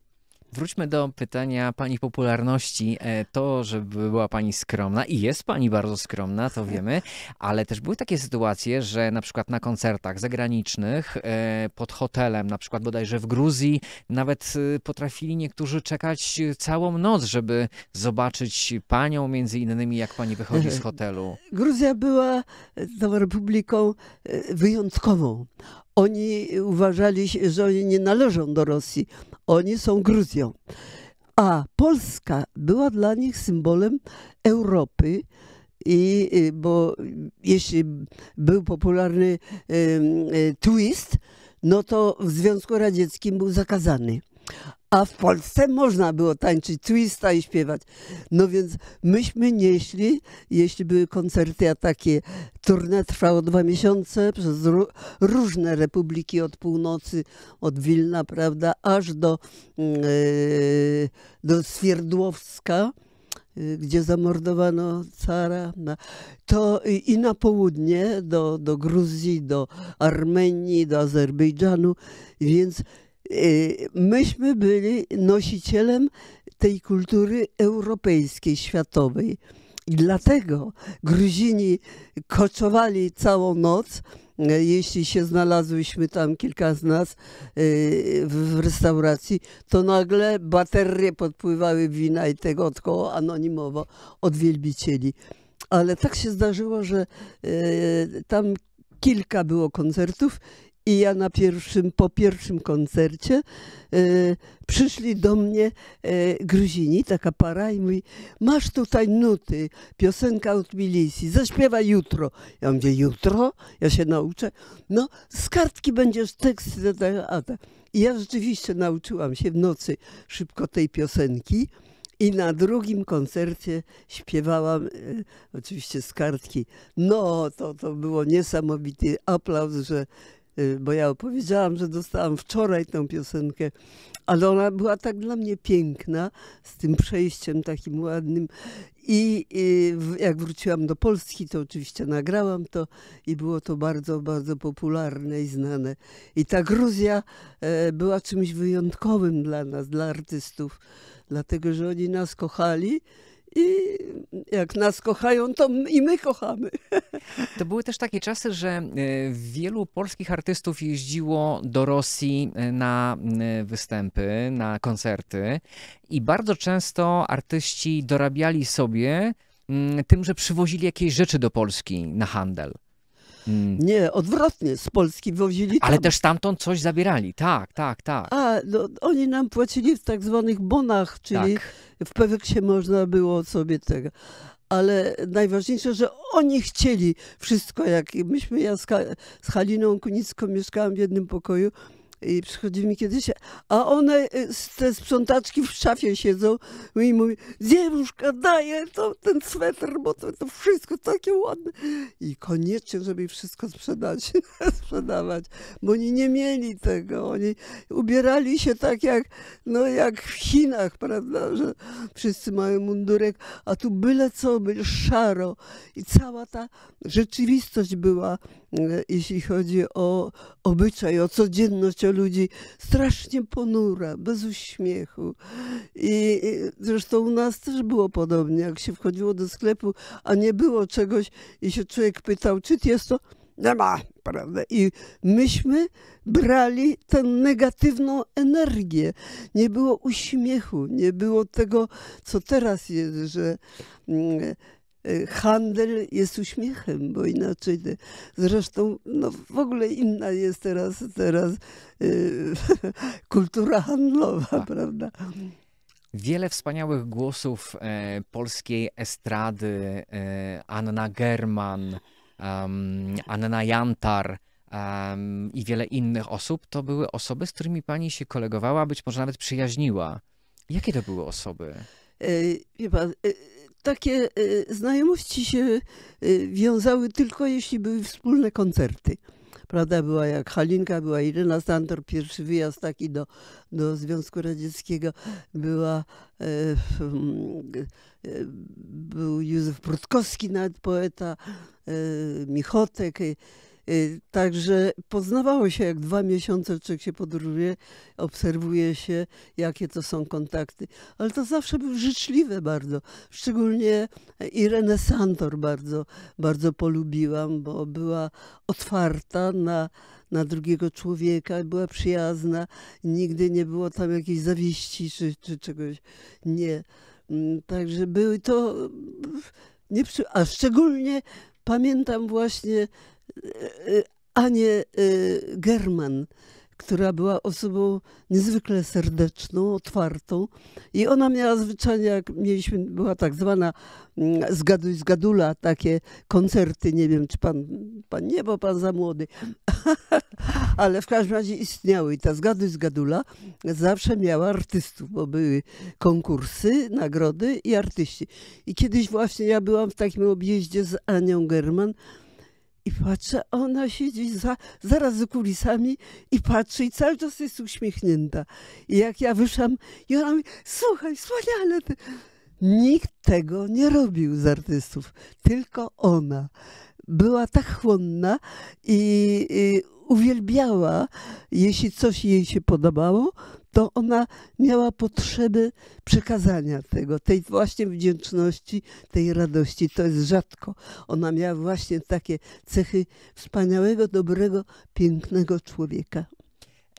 Wróćmy do pytania pani popularności. E, to, że była pani skromna i jest pani bardzo skromna, to wiemy, ale też były takie sytuacje, że na przykład na koncertach zagranicznych, e, pod hotelem, na przykład bodajże w Gruzji, nawet e, potrafili niektórzy czekać całą noc, żeby zobaczyć panią, między innymi jak pani wychodzi z hotelu. Gruzja była tą republiką wyjątkową. Oni uważali, że oni nie należą do Rosji, oni są Gruzją. A Polska była dla nich symbolem Europy, i, y, bo jeśli był popularny y, twist, no to w Związku Radzieckim był zakazany. A w Polsce można było tańczyć twista i śpiewać. No więc myśmy nieśli, jeśli były koncerty, a takie turne trwało dwa miesiące przez różne republiki od północy, od Wilna, prawda, aż do, yy, do Swierdłowska yy, gdzie zamordowano cara, to i na południe, do, do Gruzji, do Armenii, do Azerbejdżanu, więc Y, myśmy byli nosicielem tej kultury europejskiej, światowej. I dlatego Gruzini koczowali całą noc, jeśli się znalazłyśmy tam, kilka z nas, y, w restauracji, to nagle baterie podpływały wina i tego tylko anonimowo od wielbicieli. Ale tak się zdarzyło, że y, tam kilka było koncertów i ja na pierwszym, po pierwszym koncercie y, przyszli do mnie y, Gruzini, taka para i mówi, masz tutaj nuty, piosenka od Milisi, zaśpiewaj jutro. Ja mówię, jutro? Ja się nauczę? No, z kartki będziesz tekst, a tak. I ja rzeczywiście nauczyłam się w nocy szybko tej piosenki. I na drugim koncercie śpiewałam, e, oczywiście z kartki. No, to, to było niesamowity aplauz, że Y, bo ja opowiedziałam, że dostałam wczoraj tę piosenkę, ale ona była tak dla mnie piękna, z tym przejściem takim ładnym. I, I, y, jak wróciłam do Polski, to oczywiście nagrałam to i było to bardzo, bardzo popularne i znane. I ta Gruzja e, była czymś wyjątkowym dla nas, dla artystów, dlatego że oni nas kochali i jak nas kochają, to i my kochamy. (laughs) To były też takie czasy, że e, wielu polskich artystów jeździło do Rosji e, na e, występy, na koncerty i bardzo często artyści dorabiali sobie mm, tym, że przywozili jakieś rzeczy do Polski na handel. Mm. Nie, odwrotnie, z Polski wozili tam. Ale też stamtąd coś zabierali, tak, tak, tak. A, no, oni nam płacili w tak zwanych bonach, czyli tak. w się można było sobie tego ale najważniejsze, że oni chcieli wszystko. Jak myśmy, ja z, Haliną Kunicką mieszkałam w jednym pokoju, i przychodzi mi kiedyś, a one, y, te sprzątaczki w szafie siedzą i mówi, dziewuszka daje to, ten sweter, bo to, to wszystko takie ładne. I koniecznie, żeby wszystko sprzedać, (laughs) sprzedawać, bo oni nie mieli tego. Oni ubierali się tak jak, no jak w Chinach, prawda, że wszyscy mają mundurek, a tu byle co, byle szaro. I cała ta rzeczywistość była jeśli chodzi o obyczaj, o codzienność, o ludzi, strasznie ponura, bez uśmiechu. I zresztą u nas też było podobnie, jak się wchodziło do sklepu, a nie było czegoś i się człowiek pytał, czy jest to nie ma, prawda? I myśmy brali tę negatywną energię. Nie było uśmiechu, nie było tego, co teraz jest, że mm, Y, handel jest uśmiechem, bo inaczej te, zresztą no, w ogóle inna jest teraz, teraz yy, (laughs) kultura handlowa, tak. prawda? Wiele wspaniałych głosów e, polskiej estrady, e, Anna German, um, Anna Jantar, um, i wiele innych osób, to były osoby, z którymi pani się kolegowała, być może nawet przyjaźniła. Jakie to były osoby? E, wie pan, y, takie e, znajomości się e, wiązały tylko jeśli były wspólne koncerty. Prawda, była jak Halinka, była Irena Santor, pierwszy wyjazd taki do, do Związku Radzieckiego, była, e, e, był Józef Prutkowski, nawet poeta, e, Michotek. E, Y, także poznawało się, jak dwa miesiące człowiek się podróżuje, obserwuje się, jakie to są kontakty. Ale to zawsze był życzliwe bardzo. Szczególnie Irene Santor bardzo, bardzo polubiłam, bo była otwarta na, na drugiego człowieka, była przyjazna, nigdy nie było tam jakiejś zawiści czy, czy czegoś. Nie. Mm, także były to. Mm, nie, a szczególnie pamiętam właśnie Y, y, Anię y, German, która była osobą niezwykle serdeczną, otwartą i ona miała zwyczajnie, jak mieliśmy, była tak zwana mm, zgaduj zgadula, takie koncerty, nie wiem, czy pan, pan nie, bo pan za młody, (laughs) ale w każdym razie istniały i ta zgaduj zgadula zawsze miała artystów, bo były konkursy, nagrody i artyści. I kiedyś właśnie ja byłam w takim objeździe z Anią German, i patrzę, ona siedzi za, zaraz za kulisami i patrzy i cały czas jest uśmiechnięta. I jak ja wyszłam i ona mi, słuchaj, wspaniale ty. Nikt tego nie robił z artystów, tylko ona. Była tak chłonna i, i uwielbiała, jeśli coś jej się podobało, to ona miała potrzeby przekazania tego, tej właśnie wdzięczności, tej radości. To jest rzadko. Ona miała właśnie takie cechy wspaniałego, dobrego, pięknego człowieka.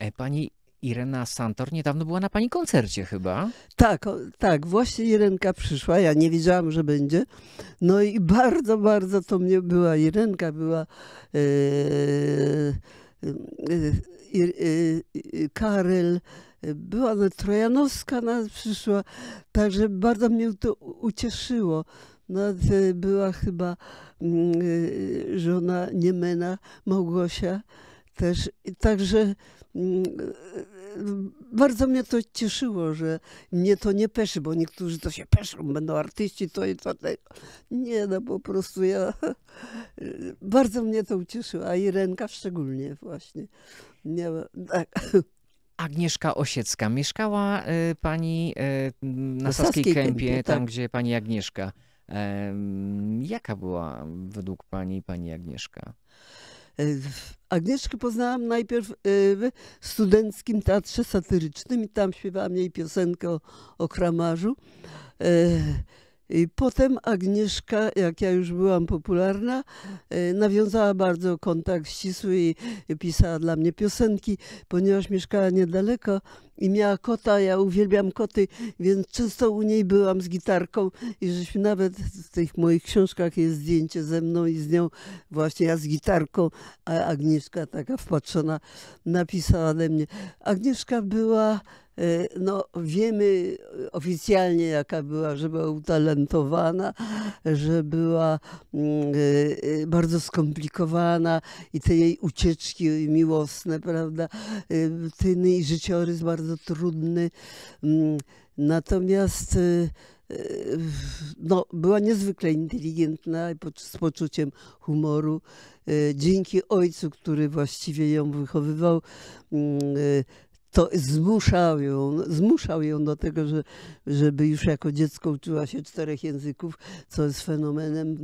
E, pani Irena Santor niedawno była na pani koncercie chyba. Tak, tak, właśnie Irenka przyszła, ja nie wiedziałam, że będzie. No i bardzo, bardzo to mnie była Irenka, była... Yy Y, y, y, Karel, była na no, Trojanowska, nawet no, przyszła, także bardzo mnie to ucieszyło. Nawet no, była chyba mm, żona Niemena, Małgosia też. Także Mm, e, e, bardzo mnie to cieszyło, że mnie to nie peszy, bo niektórzy to się peszą, będą artyści, to i to. Nie, no po prostu ja, (laughs) e, bardzo mnie to ucieszyło, a Irenka szczególnie właśnie. Nie, tak. Agnieszka Osiecka. Mieszkała pani na Saskiej, Saskiej Kępie, Kępie tam tak. gdzie pani Agnieszka. jaka była według pani pani Agnieszka? E, Agnieszkę poznałam najpierw e, w studenckim teatrze satyrycznym i tam śpiewałam jej piosenkę o, o kramarzu. E, i potem Agnieszka, jak ja już byłam popularna, e, nawiązała bardzo kontakt ścisły i pisała dla mnie piosenki, ponieważ mieszkała niedaleko i miała kota, ja uwielbiam koty, więc często u niej byłam z gitarką i żeśmy nawet w tych moich książkach jest zdjęcie ze mną i z nią właśnie ja z gitarką, a Agnieszka taka wpatrzona napisała ode mnie. Agnieszka była Y, no, wiemy y, oficjalnie, jaka była, że była utalentowana, że była mm, y, bardzo skomplikowana i te jej ucieczki miłosne, prawda? Ten jej życiorys bardzo trudny. Mm, natomiast no, była niezwykle inteligentna z poczuciem humoru. Dzięki ojcu, który właściwie ją wychowywał, mm, to zmuszał ją, zmuszał ją do tego, że, żeby już jako dziecko uczyła się czterech języków, co jest fenomenem,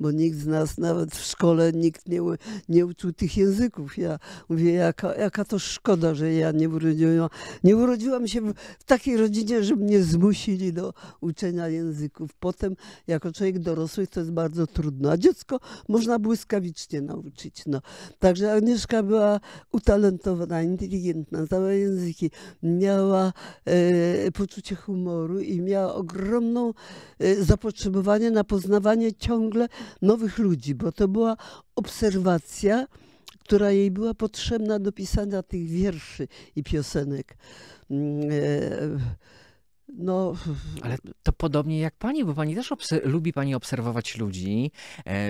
bo nikt z nas, nawet w szkole, nikt nie, nie uczył tych języków. Ja mówię, jaka, jaka to szkoda, że ja nie urodziłam, nie urodziłam się w takiej rodzinie, żeby mnie zmusili do uczenia języków. Potem, jako człowiek dorosły, to jest bardzo trudno, a dziecko można błyskawicznie nauczyć. No. Także Agnieszka była utalentowana, inteligentna, języki, miała e, poczucie humoru i miała ogromną e, zapotrzebowanie na poznawanie ciągle nowych ludzi, bo to była obserwacja, która jej była potrzebna do pisania tych wierszy i piosenek. Mm, e, no. Ale to podobnie jak pani, bo pani też lubi pani obserwować ludzi,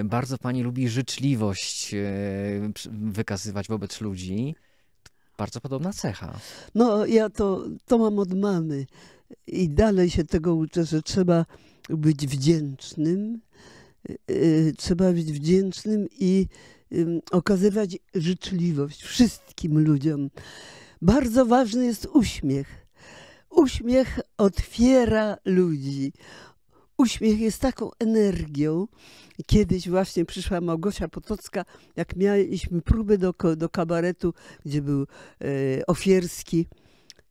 bardzo pani lubi życzliwość wykazywać wobec ludzi. Bardzo podobna cecha. No, ja to, to mam od mamy i dalej się tego uczę, że trzeba być wdzięcznym. Y, y, trzeba być wdzięcznym i okazywać życzliwość wszystkim ludziom. Bardzo ważny jest uśmiech. Uśmiech otwiera ludzi, Uśmiech jest taką energią. Kiedyś właśnie przyszła Małgosia Potocka, jak mieliśmy próby do, do kabaretu, gdzie był e, Ofierski.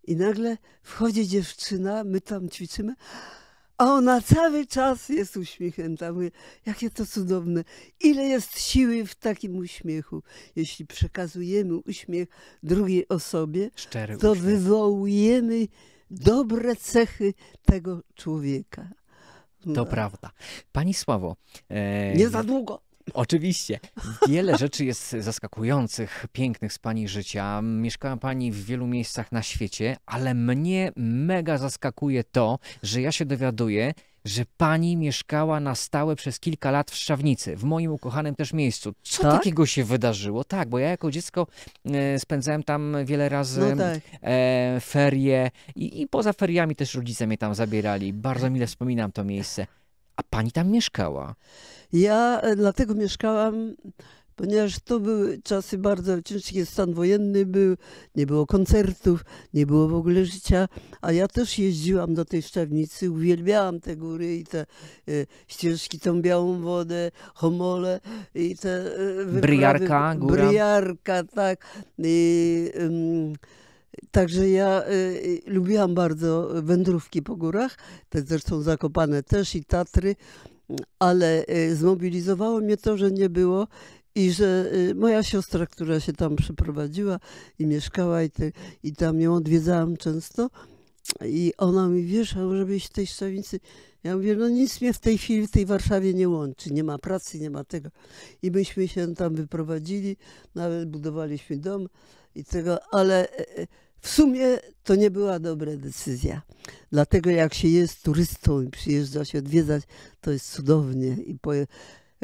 I nagle wchodzi dziewczyna, my tam ćwiczymy, a ona cały czas jest uśmiechnięta. Mówię, jakie to cudowne. Ile jest siły w takim uśmiechu. Jeśli przekazujemy uśmiech drugiej osobie, Szczery to uśmiech. wywołujemy dobre cechy tego człowieka. To mm. prawda. Pani Sławo. E... Nie za długo. Oczywiście. Wiele rzeczy jest zaskakujących, pięknych z Pani życia. Mieszkała Pani w wielu miejscach na świecie, ale mnie mega zaskakuje to, że ja się dowiaduję, że pani mieszkała na stałe przez kilka lat w Szczawnicy, w moim ukochanym też miejscu. Co tak? takiego się wydarzyło? Tak, bo ja jako dziecko e, spędzałem tam wiele razy no e, tak. ferie i, i poza feriami też rodzice mnie tam zabierali. Bardzo mile wspominam to miejsce. A pani tam mieszkała? Ja e, dlatego mieszkałam ponieważ to były czasy bardzo ciężkie, stan wojenny był, nie było koncertów, nie było w ogóle życia, a ja też jeździłam do tej Szczawnicy, uwielbiałam te góry i te e, ścieżki, tą białą wodę, homole i te... Y, Bryjarka, góra. Briarka, tak. I, Także ja y, lubiłam bardzo wędrówki po górach, te zresztą Zakopane też i Tatry, ale y, zmobilizowało mnie to, że nie było i że y, moja siostra, która się tam przeprowadziła i mieszkała i, te, i tam ją odwiedzałam często, i ona mi, wiesz, a może być w tej szczawicy. Ja mówię, no nic mnie w tej chwili w tej Warszawie nie łączy, nie ma pracy, nie ma tego. I myśmy się tam wyprowadzili, nawet budowaliśmy dom i tego, ale e, e, w sumie to nie była dobra decyzja. Dlatego jak się jest turystą i przyjeżdża się odwiedzać, to jest cudownie. I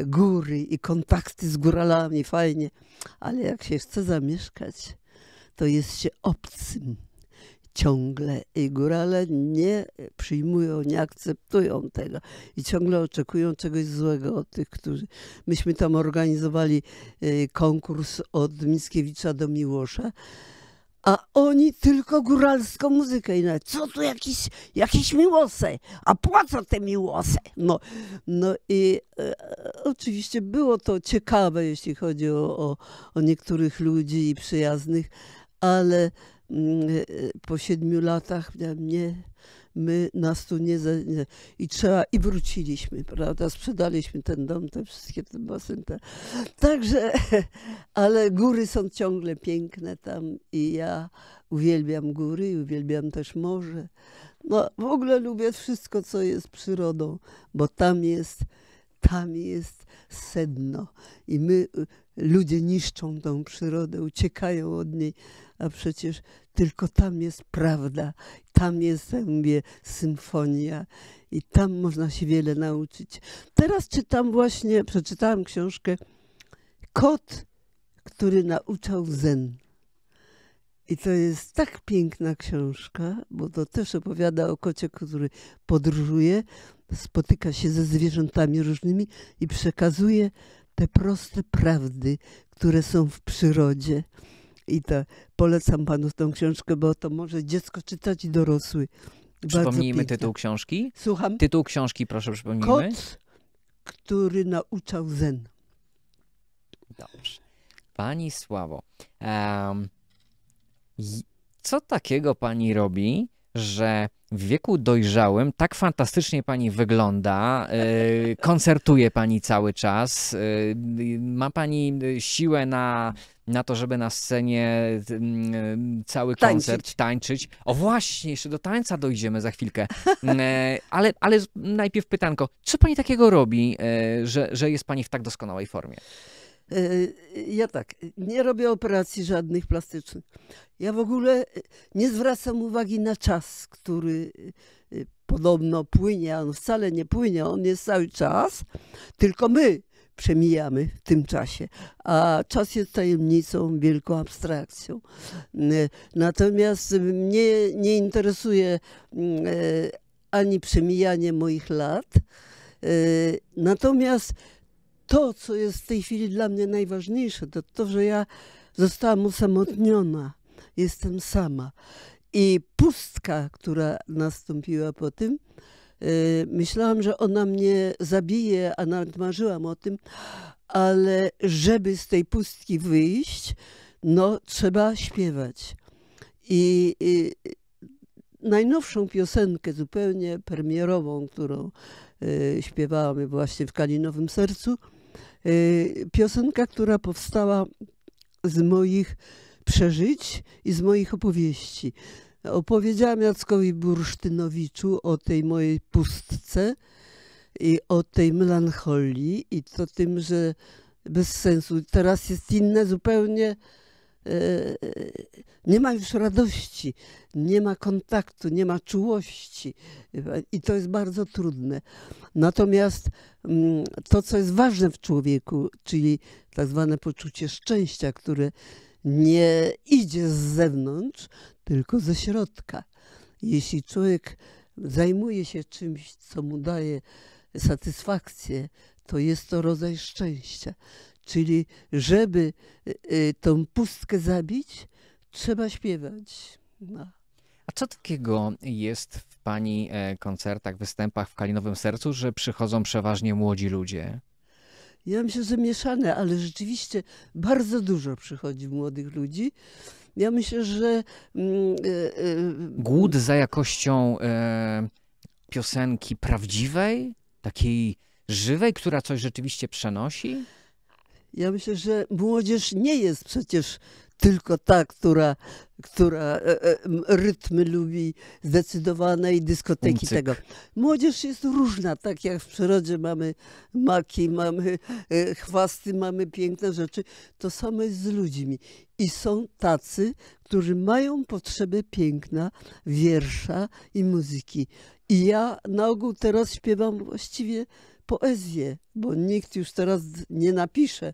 góry i kontakty z góralami, fajnie, ale jak się chce zamieszkać, to jest się obcym ciągle i górale nie przyjmują, nie akceptują tego i ciągle oczekują czegoś złego od tych, którzy... Myśmy tam organizowali y, konkurs od Mickiewicza do Miłosza, a oni tylko góralską muzykę. I no, co tu jakieś, jakieś miłosy? A po co te miłosy? No, no i e, oczywiście było to ciekawe, jeśli chodzi o, o, o niektórych ludzi i przyjaznych, ale mm, e, po siedmiu latach mnie my nas tu nie, nie i trzeba, i wróciliśmy, prawda, sprzedaliśmy ten dom, te wszystkie, te basen, te. także, (laughs) ale góry są ciągle piękne tam i ja uwielbiam góry i uwielbiam też morze, no w ogóle lubię wszystko, co jest przyrodą, bo tam jest, tam jest sedno i my, y, ludzie niszczą tą przyrodę, uciekają od niej, a przecież tylko tam jest prawda, tam jest, jak mówię, symfonia i tam można się wiele nauczyć. Teraz czytam właśnie, przeczytałam książkę Kot, który nauczał zen. I to jest tak piękna książka, bo to też opowiada o kocie, który podróżuje, spotyka się ze zwierzętami różnymi i przekazuje te proste prawdy, które są w przyrodzie. I to polecam panu tą książkę, bo to może dziecko czytać i dorosły. Przypomnijmy tytuł książki. Słucham. Tytuł książki, proszę przypomnijmy. Koc, który nauczał zen. Dobrze. Pani Sławo, um, co takiego pani robi, że w wieku dojrzałym tak fantastycznie pani wygląda, y, koncertuje pani cały czas, y, ma pani y, siłę na na to, żeby na scenie mm, cały tańczyć. koncert tańczyć. O właśnie, jeszcze do tańca dojdziemy za chwilkę. (laughs) Mm, e, ale, ale najpierw pytanko, co pani takiego robi, e, że, że jest pani w tak doskonałej formie? E, ja tak, nie robię operacji żadnych plastycznych. Ja w ogóle nie zwracam uwagi na czas, który podobno płynie, a on wcale nie płynie, on jest cały czas, tylko my przemijamy w tym czasie, a czas jest tajemnicą, wielką abstrakcją. Natomiast mnie nie interesuje ani przemijanie moich lat, e, natomiast to, co jest w tej chwili dla mnie najważniejsze, to to, że ja zostałam usamotniona, jestem sama. I pustka, która nastąpiła po tym, Y, myślałam, że ona mnie zabije, a nawet marzyłam o tym, ale żeby z tej pustki wyjść, no trzeba śpiewać. I, i y, najnowszą piosenkę, zupełnie premierową, którą y, śpiewałam właśnie w Kalinowym Sercu, y, piosenka, która powstała z moich przeżyć i z moich opowieści. Opowiedziałam Jackowi Bursztynowiczu o tej mojej pustce i o tej melancholii i to tym, że bez sensu. Teraz jest inne zupełnie. E, nie ma już radości, nie ma kontaktu, nie ma czułości i to jest bardzo trudne. Natomiast mm, to, co jest ważne w człowieku, czyli tak zwane poczucie szczęścia, które nie idzie z zewnątrz, tylko ze środka. Jeśli człowiek zajmuje się czymś, co mu daje satysfakcję, to jest to rodzaj szczęścia. Czyli, żeby y, y, tą pustkę zabić, trzeba śpiewać. No. A co takiego jest w Pani e, koncertach, występach w Kalinowym Sercu, że przychodzą przeważnie młodzi ludzie? Ja myślę, że mieszane, ale rzeczywiście bardzo dużo przychodzi młodych ludzi. Ja myślę, że. Mm, e, e, Głód za jakością e, piosenki prawdziwej, takiej żywej, która coś rzeczywiście przenosi? Ja myślę, że młodzież nie jest przecież tylko ta, która, która e, e, rytmy lubi zdecydowane i dyskoteki Umcyk. tego. Młodzież jest różna, tak jak w przyrodzie mamy maki, mamy e, chwasty, mamy piękne rzeczy. To samo jest z ludźmi. I są tacy, którzy mają potrzebę piękna, wiersza i muzyki. I ja na ogół teraz śpiewam właściwie poezję, bo nikt już teraz nie napisze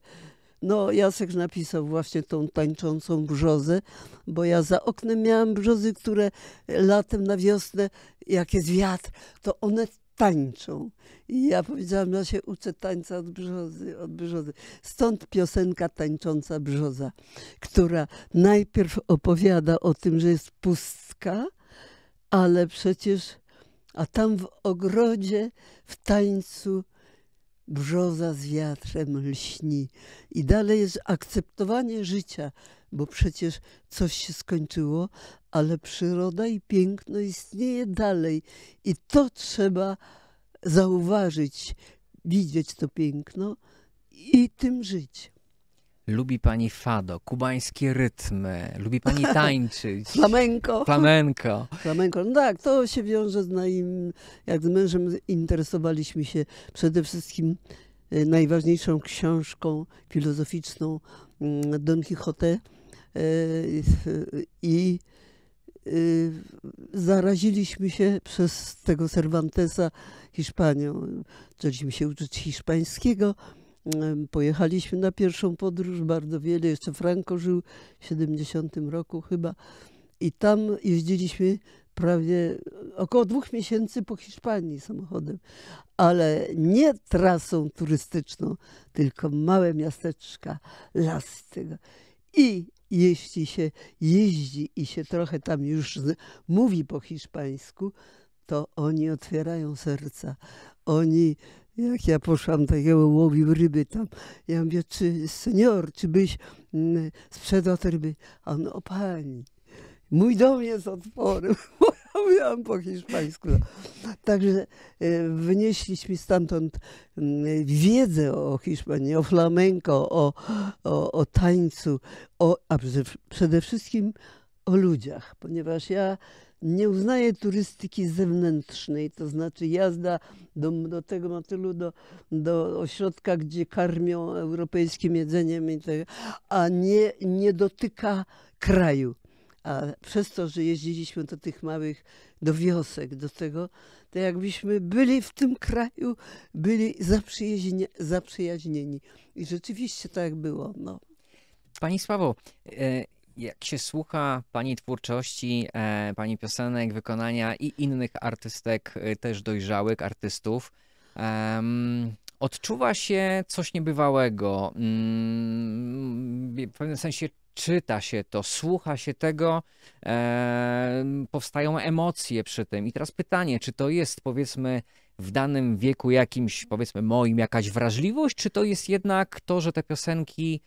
no, Jacek napisał właśnie tą tańczącą brzozę, bo ja za oknem miałam brzozy, które latem na wiosnę, jak jest wiatr, to one tańczą. I ja powiedziałam, no, ja się uczę tańca od brzozy, od brzozy. Stąd piosenka Tańcząca Brzoza, która najpierw opowiada o tym, że jest pustka, ale przecież, a tam w ogrodzie, w tańcu brzoza z wiatrem lśni. I dalej jest akceptowanie życia, bo przecież coś się skończyło, ale przyroda i piękno istnieje dalej. I to trzeba zauważyć, widzieć to piękno i tym żyć. Lubi pani fado, kubańskie rytmy, lubi pani (laughs) tańczyć. Flamenko. Flamenko. Flamenko, no tak, to się wiąże z moim, jak z mężem interesowaliśmy się przede wszystkim y, najważniejszą książką filozoficzną mm, Don Quixote y, i y, zaraziliśmy się przez tego Cervantesa Hiszpanią. Zaczęliśmy się uczyć hiszpańskiego, Pojechaliśmy na pierwszą podróż bardzo wiele. Jeszcze Franco żył w 70 roku chyba. I tam jeździliśmy prawie e, około dwóch miesięcy po Hiszpanii samochodem, ale nie trasą turystyczną, tylko małe miasteczka, las tego. I jeśli się jeździ i się trochę tam już mówi po hiszpańsku, to oni otwierają serca. Oni jak ja poszłam takiego łowił ryby tam. Ja mówię, czy senior, czy byś mm, sprzedał te ryby? A on, o pani, mój dom jest otworem. (laughs) Mówiłam po hiszpańsku. Także e, wynieśliśmy stamtąd mm, wiedzę o Hiszpanii, o flamenko, o, o, o tańcu, o, a przede wszystkim o ludziach, ponieważ ja nie uznaje turystyki zewnętrznej, to znaczy jazda do, do tego motylu, do, do ośrodka, gdzie karmią europejskim jedzeniem, i tak, a nie, nie dotyka kraju. A przez to, że jeździliśmy do tych małych, do wiosek, do tego, to jakbyśmy byli w tym kraju, byli zaprzyjaźnieni. I rzeczywiście tak było. No. Pani Sławo, e, jak się słucha pani twórczości, e, pani piosenek, wykonania i innych artystek, e, też dojrzałych artystów, e, odczuwa się coś niebywałego. Mm, w pewnym sensie czyta się to, słucha się tego, e, powstają emocje przy tym. I teraz pytanie, czy to jest powiedzmy w danym wieku jakimś, powiedzmy moim, jakaś wrażliwość, czy to jest jednak to, że te piosenki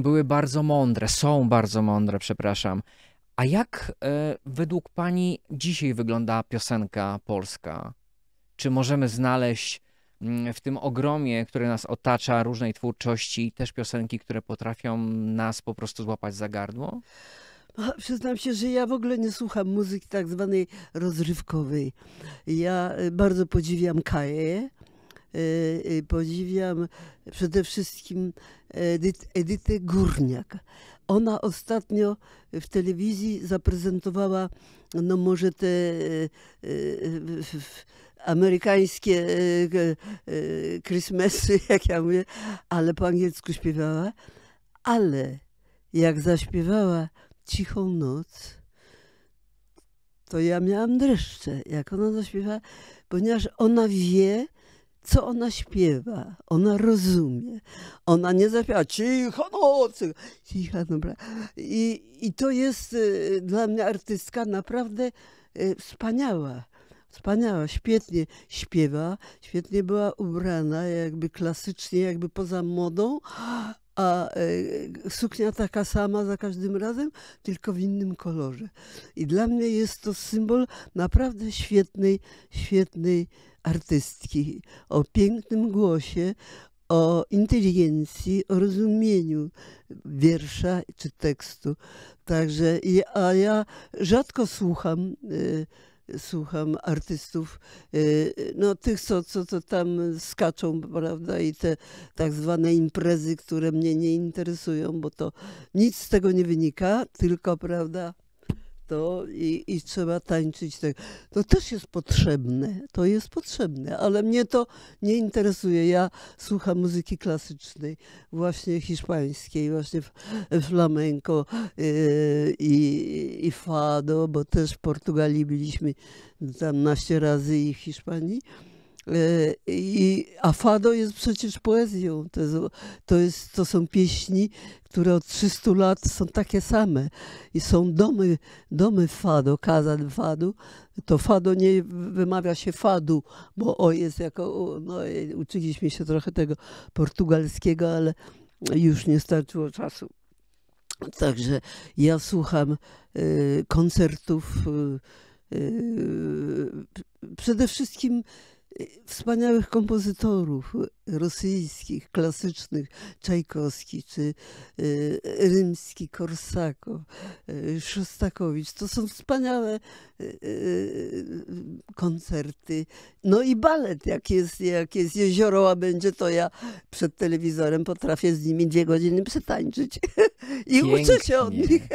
były bardzo mądre, są bardzo mądre, przepraszam. A jak e, według Pani dzisiaj wygląda piosenka polska? Czy możemy znaleźć mm, w tym ogromie, który nas otacza, różnej twórczości, też piosenki, które potrafią nas po prostu złapać za gardło? Przyznam się, że ja w ogóle nie słucham muzyki tak zwanej rozrywkowej. Ja e, bardzo podziwiam Kaję, Y, y, podziwiam przede wszystkim e, Edytę Górniak. Ona ostatnio w telewizji zaprezentowała, no może te e, e, amerykańskie Christmasy, (laughs) jak ja mówię, ale po angielsku śpiewała. Ale jak zaśpiewała Cichą Noc, to ja miałam dreszcze, jak ona zaśpiewa, ponieważ ona wie, co ona śpiewa. Ona rozumie. Ona nie zaśpiewa cicho noc, cicha dobra. I, I to jest y, dla mnie artystka naprawdę y, wspaniała. Wspaniała, świetnie śpiewa, świetnie była ubrana, jakby klasycznie, jakby poza modą, a e, suknia taka sama za każdym razem, tylko w innym kolorze. I dla mnie jest to symbol naprawdę świetnej, świetnej artystki o pięknym głosie, o inteligencji, o rozumieniu wiersza czy tekstu. Także, a ja rzadko słucham. Y słucham artystów, y, no tych, co, co, co tam skaczą, prawda, i te tak zwane imprezy, które mnie nie interesują, bo to nic z tego nie wynika, tylko, prawda, to i, i trzeba tańczyć. Tak. To też jest potrzebne, to jest potrzebne, ale mnie to nie interesuje. Ja słucham muzyki klasycznej, właśnie hiszpańskiej, właśnie flamenco y, i, i fado, bo też w Portugalii byliśmy tam naście razy i w Hiszpanii. E, I, a fado jest przecież poezją. To, jest, to, jest, to są pieśni, które od 300 lat są takie same. I są domy, domy fado, kazan fado. To fado nie wymawia się fadu, bo o jest jako, no uczyliśmy się trochę tego portugalskiego, ale już nie starczyło czasu. Także ja słucham y, koncertów y, y, przede wszystkim Y, wspaniałych kompozytorów, rosyjskich, klasycznych, Czajkowski czy e, Rymski, Korsakow, e, Szostakowicz. To są wspaniałe e, koncerty. No i balet, jak jest, jak jest Jezioro będzie to ja przed telewizorem potrafię z nimi dwie godziny przetańczyć (laughs) i Pięknie. uczę się od nich. (laughs)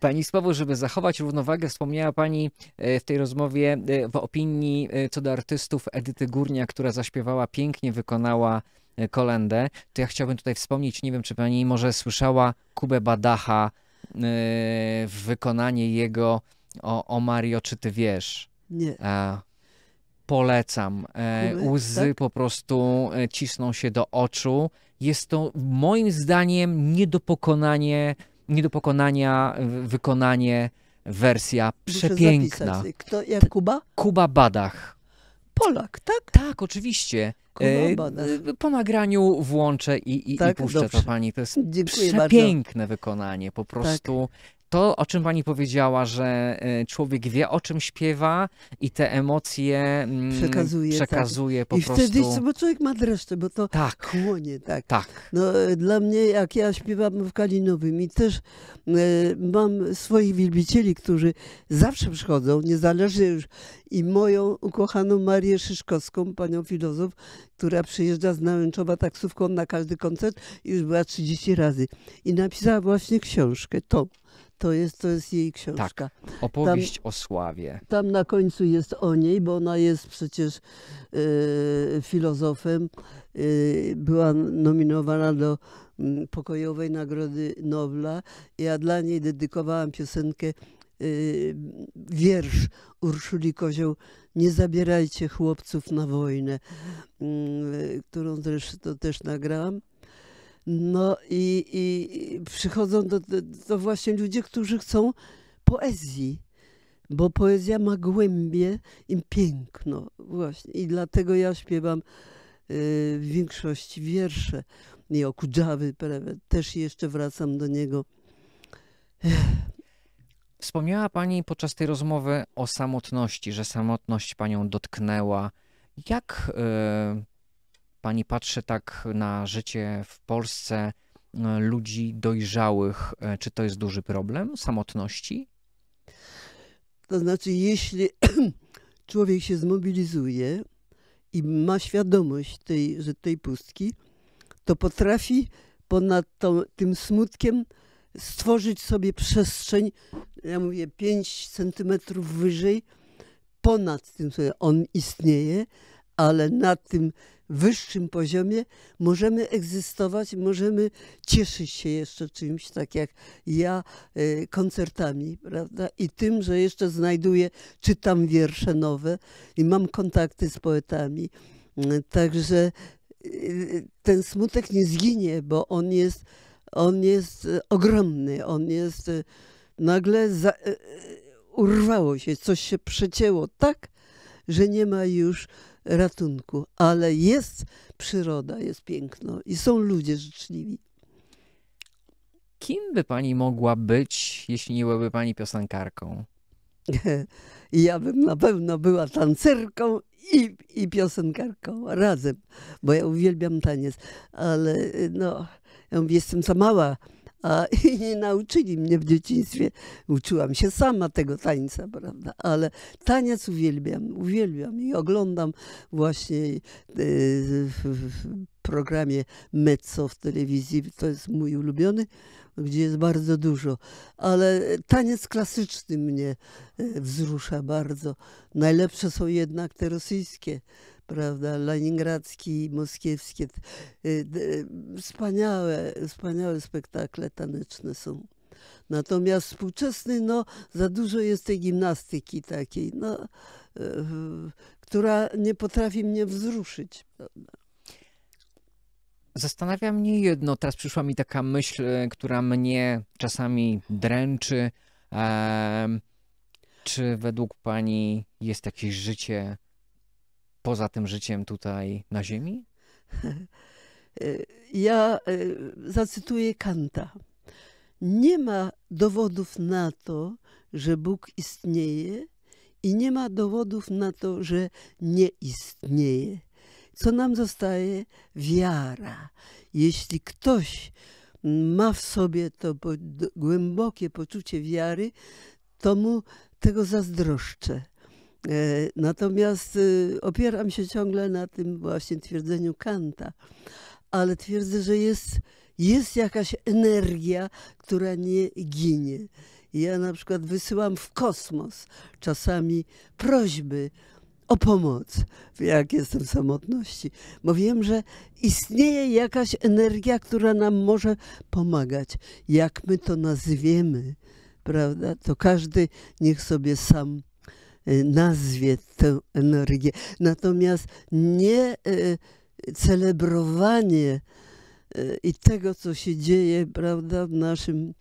Pani Sławo, żeby zachować równowagę, wspomniała Pani w tej rozmowie w opinii co do artystów Edyty Górnia, która zaśpiewała zaśpiewała, pięknie wykonała e, kolendę, to ja chciałbym tutaj wspomnieć, nie wiem czy pani może słyszała Kubę Badacha e, w wykonanie jego o, o Mario, czy ty wiesz? Nie. A, polecam. E, łzy tak? po prostu e, cisną się do oczu. Jest to moim zdaniem nie do, pokonanie, nie do pokonania wykonanie wersja przepiękna. Kto, jak Kuba? Kuba Badach. Polak, tak? Tak, oczywiście. E, e, po nagraniu włączę i, i, tak, i puszczę dobrze. to pani. To jest Dziękuję przepiękne bardzo. wykonanie, po tak. prostu. Tak to, o czym pani powiedziała, że y, człowiek wie, o czym śpiewa i te emocje przekazuje, mm, przekazuje tak. po I prostu. I wtedy, bo człowiek ma dreszcze, bo to tak. chłonie. Tak. tak. No, e, dla mnie, jak ja śpiewam w Kalinowym i też e, mam swoich wielbicieli, którzy zawsze przychodzą, niezależnie już i moją ukochaną Marię Szyszkowską, panią filozof, która przyjeżdża z Nałęczowa taksówką na każdy koncert i już była 30 razy. I napisała właśnie książkę, to to jest, to jest jej książka. Tak, opowieść tam, o sławie. Tam na końcu jest o niej, bo ona jest przecież y, filozofem. Y, była nominowana do y, pokojowej nagrody Nobla. Ja dla niej dedykowałam piosenkę e, wiersz Urszuli Kozioł Nie zabierajcie chłopców na wojnę, mm, którą też, też nagrałam. No i, i przychodzą do, do właśnie ludzie, którzy chcą poezji, bo poezja ma głębie i piękno właśnie. I dlatego ja śpiewam y, w większości wiersze. I o Kudżawy też jeszcze wracam do niego. Wspomniała Pani podczas tej rozmowy o samotności, że samotność Panią dotknęła. Jak, y, Pani patrzy tak na życie w Polsce e, ludzi dojrzałych. E, czy to jest duży problem samotności? To znaczy, jeśli (clears throat) człowiek się zmobilizuje i ma świadomość tej, że tej pustki, to potrafi ponad to, tym smutkiem stworzyć sobie przestrzeń, ja mówię 5 centymetrów wyżej, ponad tym, co on istnieje, ale na tym wyższym poziomie możemy egzystować, możemy cieszyć się jeszcze czymś, tak jak ja, e, koncertami, prawda? I tym, że jeszcze znajduję, czytam wiersze nowe i mam kontakty z poetami. Także e, ten smutek nie zginie, bo on jest, on jest e, ogromny, on jest nagle za, urwało się, coś się przecięło tak, że nie ma już ratunku, ale jest przyroda, jest piękno i są ludzie życzliwi. Kim by pani mogła być, jeśli nie byłaby pani piosenkarką? (laughs) ja bym na pewno była tancerką i, i piosenkarką razem, bo ja uwielbiam taniec, ale no, ja mówię, jestem za mała a, (laughs) I nie nauczyli mnie w dzieciństwie. Uczyłam się sama tego tańca, prawda? Ale taniec uwielbiam, uwielbiam i oglądam właśnie y, w programie Mezzo w telewizji. To jest mój ulubiony, gdzie jest bardzo dużo. Ale taniec klasyczny mnie y, wzrusza bardzo. Najlepsze są jednak te rosyjskie prawda, leningradzki, Moskiewski y, y, Wspaniałe, wspaniałe spektakle taneczne są. Natomiast współczesny, no, za dużo jest tej gimnastyki takiej, no, e, która nie potrafi mnie wzruszyć. Prawda. Zastanawia mnie jedno, teraz przyszła mi taka myśl, e, która mnie czasami dręczy. Eee, czy według Pani jest jakieś życie poza tym życiem tutaj na Ziemi? (laughs) Y, ja y, zacytuję Kanta. Nie ma dowodów na to, że Bóg istnieje, i nie ma dowodów na to, że nie istnieje. Co nam zostaje? Wiara. Jeśli ktoś ma w sobie to głębokie poczucie wiary, to mu tego zazdroszczę. E, natomiast y, opieram się ciągle na tym właśnie twierdzeniu Kanta, ale twierdzę, że jest, jest jakaś energia, która nie ginie. Ja na przykład wysyłam w kosmos czasami prośby o pomoc, jak jestem w samotności, bo wiem, że istnieje jakaś energia, która nam może pomagać. Jak my to nazwiemy, prawda, to każdy niech sobie sam Y, nazwie tę energię. Natomiast nie y, celebrowanie y, i tego, co się dzieje, prawda, w naszym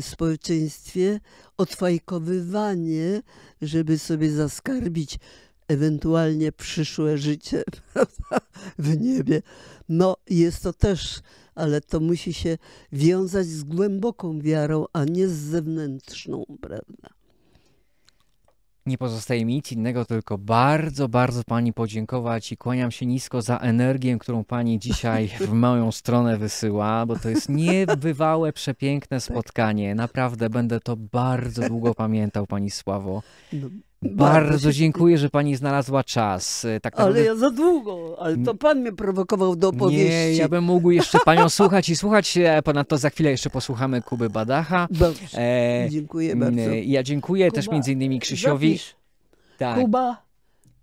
społeczeństwie, odfajkowywanie, żeby sobie zaskarbić ewentualnie przyszłe życie (laughs) prawda, w niebie. No, jest to też, ale to musi się wiązać z głęboką wiarą, a nie z zewnętrzną, prawda? Nie pozostaje mi nic innego, tylko bardzo, bardzo Pani podziękować i kłaniam się nisko za energię, którą Pani dzisiaj w (laughs) moją stronę wysyła, bo to jest niebywałe, przepiękne spotkanie. Naprawdę będę to bardzo długo pamiętał, Pani Sławo. No, bardzo, dziękuję, że pani znalazła czas. E, tak ale ja za długo, ale to pan mnie prowokował do opowieści. Nie, ja bym mógł jeszcze panią (laughs) słuchać i słuchać. E, Ponadto za chwilę jeszcze posłuchamy Kuby Badacha. Dobrze, e... dziękuję bardzo. Ja dziękuję Kuba, też między innymi Krzysiowi. Tak. Kuba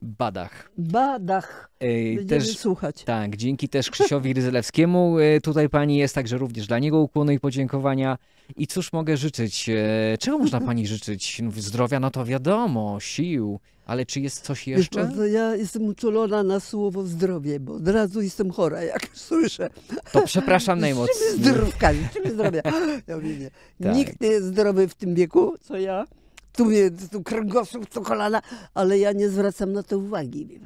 Badach. Badach. E, Będziemy też, słuchać. Tak, dzięki też Krzysiowi (laughs) Ryzelewskiemu. E, tutaj pani jest, także również dla niego ukłony i podziękowania. I cóż mogę życzyć? E, czego można (laughs) pani życzyć? No, zdrowia, no to wiadomo, sił. Ale czy jest coś jeszcze? Wiesz, no ja jestem uczulona na słowo zdrowie, bo od razu jestem chora, jak słyszę. To przepraszam (laughs) najmocniej. Czym zdrowkami, zdrowia? Ja mówię, nie. Tak. Nikt nie jest zdrowy w tym wieku, co ja tu, mnie, tu kręgosłup, tu kolana, ale ja nie zwracam na to uwagi.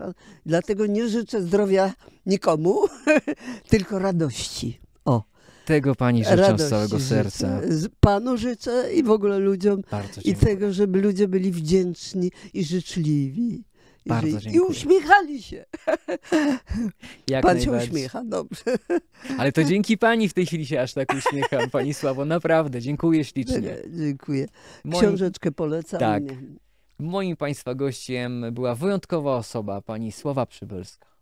Dlatego nie życzę zdrowia nikomu, (laughs) tylko radości. O. Tego pani życzę Radości z całego serca. panu życzę i w ogóle ludziom. I tego, żeby ludzie byli wdzięczni i życzliwi. Bardzo dziękuję. I uśmiechali się. (laughs) Jak Pan się uśmiecha, dobrze. Ale to dzięki Pani w tej chwili się aż tak uśmiecham, Pani Sławo. Naprawdę, dziękuję ślicznie. (laughs) Dziękuję. Książeczkę polecam. Tak. Moim Państwa gościem była wyjątkowa osoba, Pani Sława Przybylska.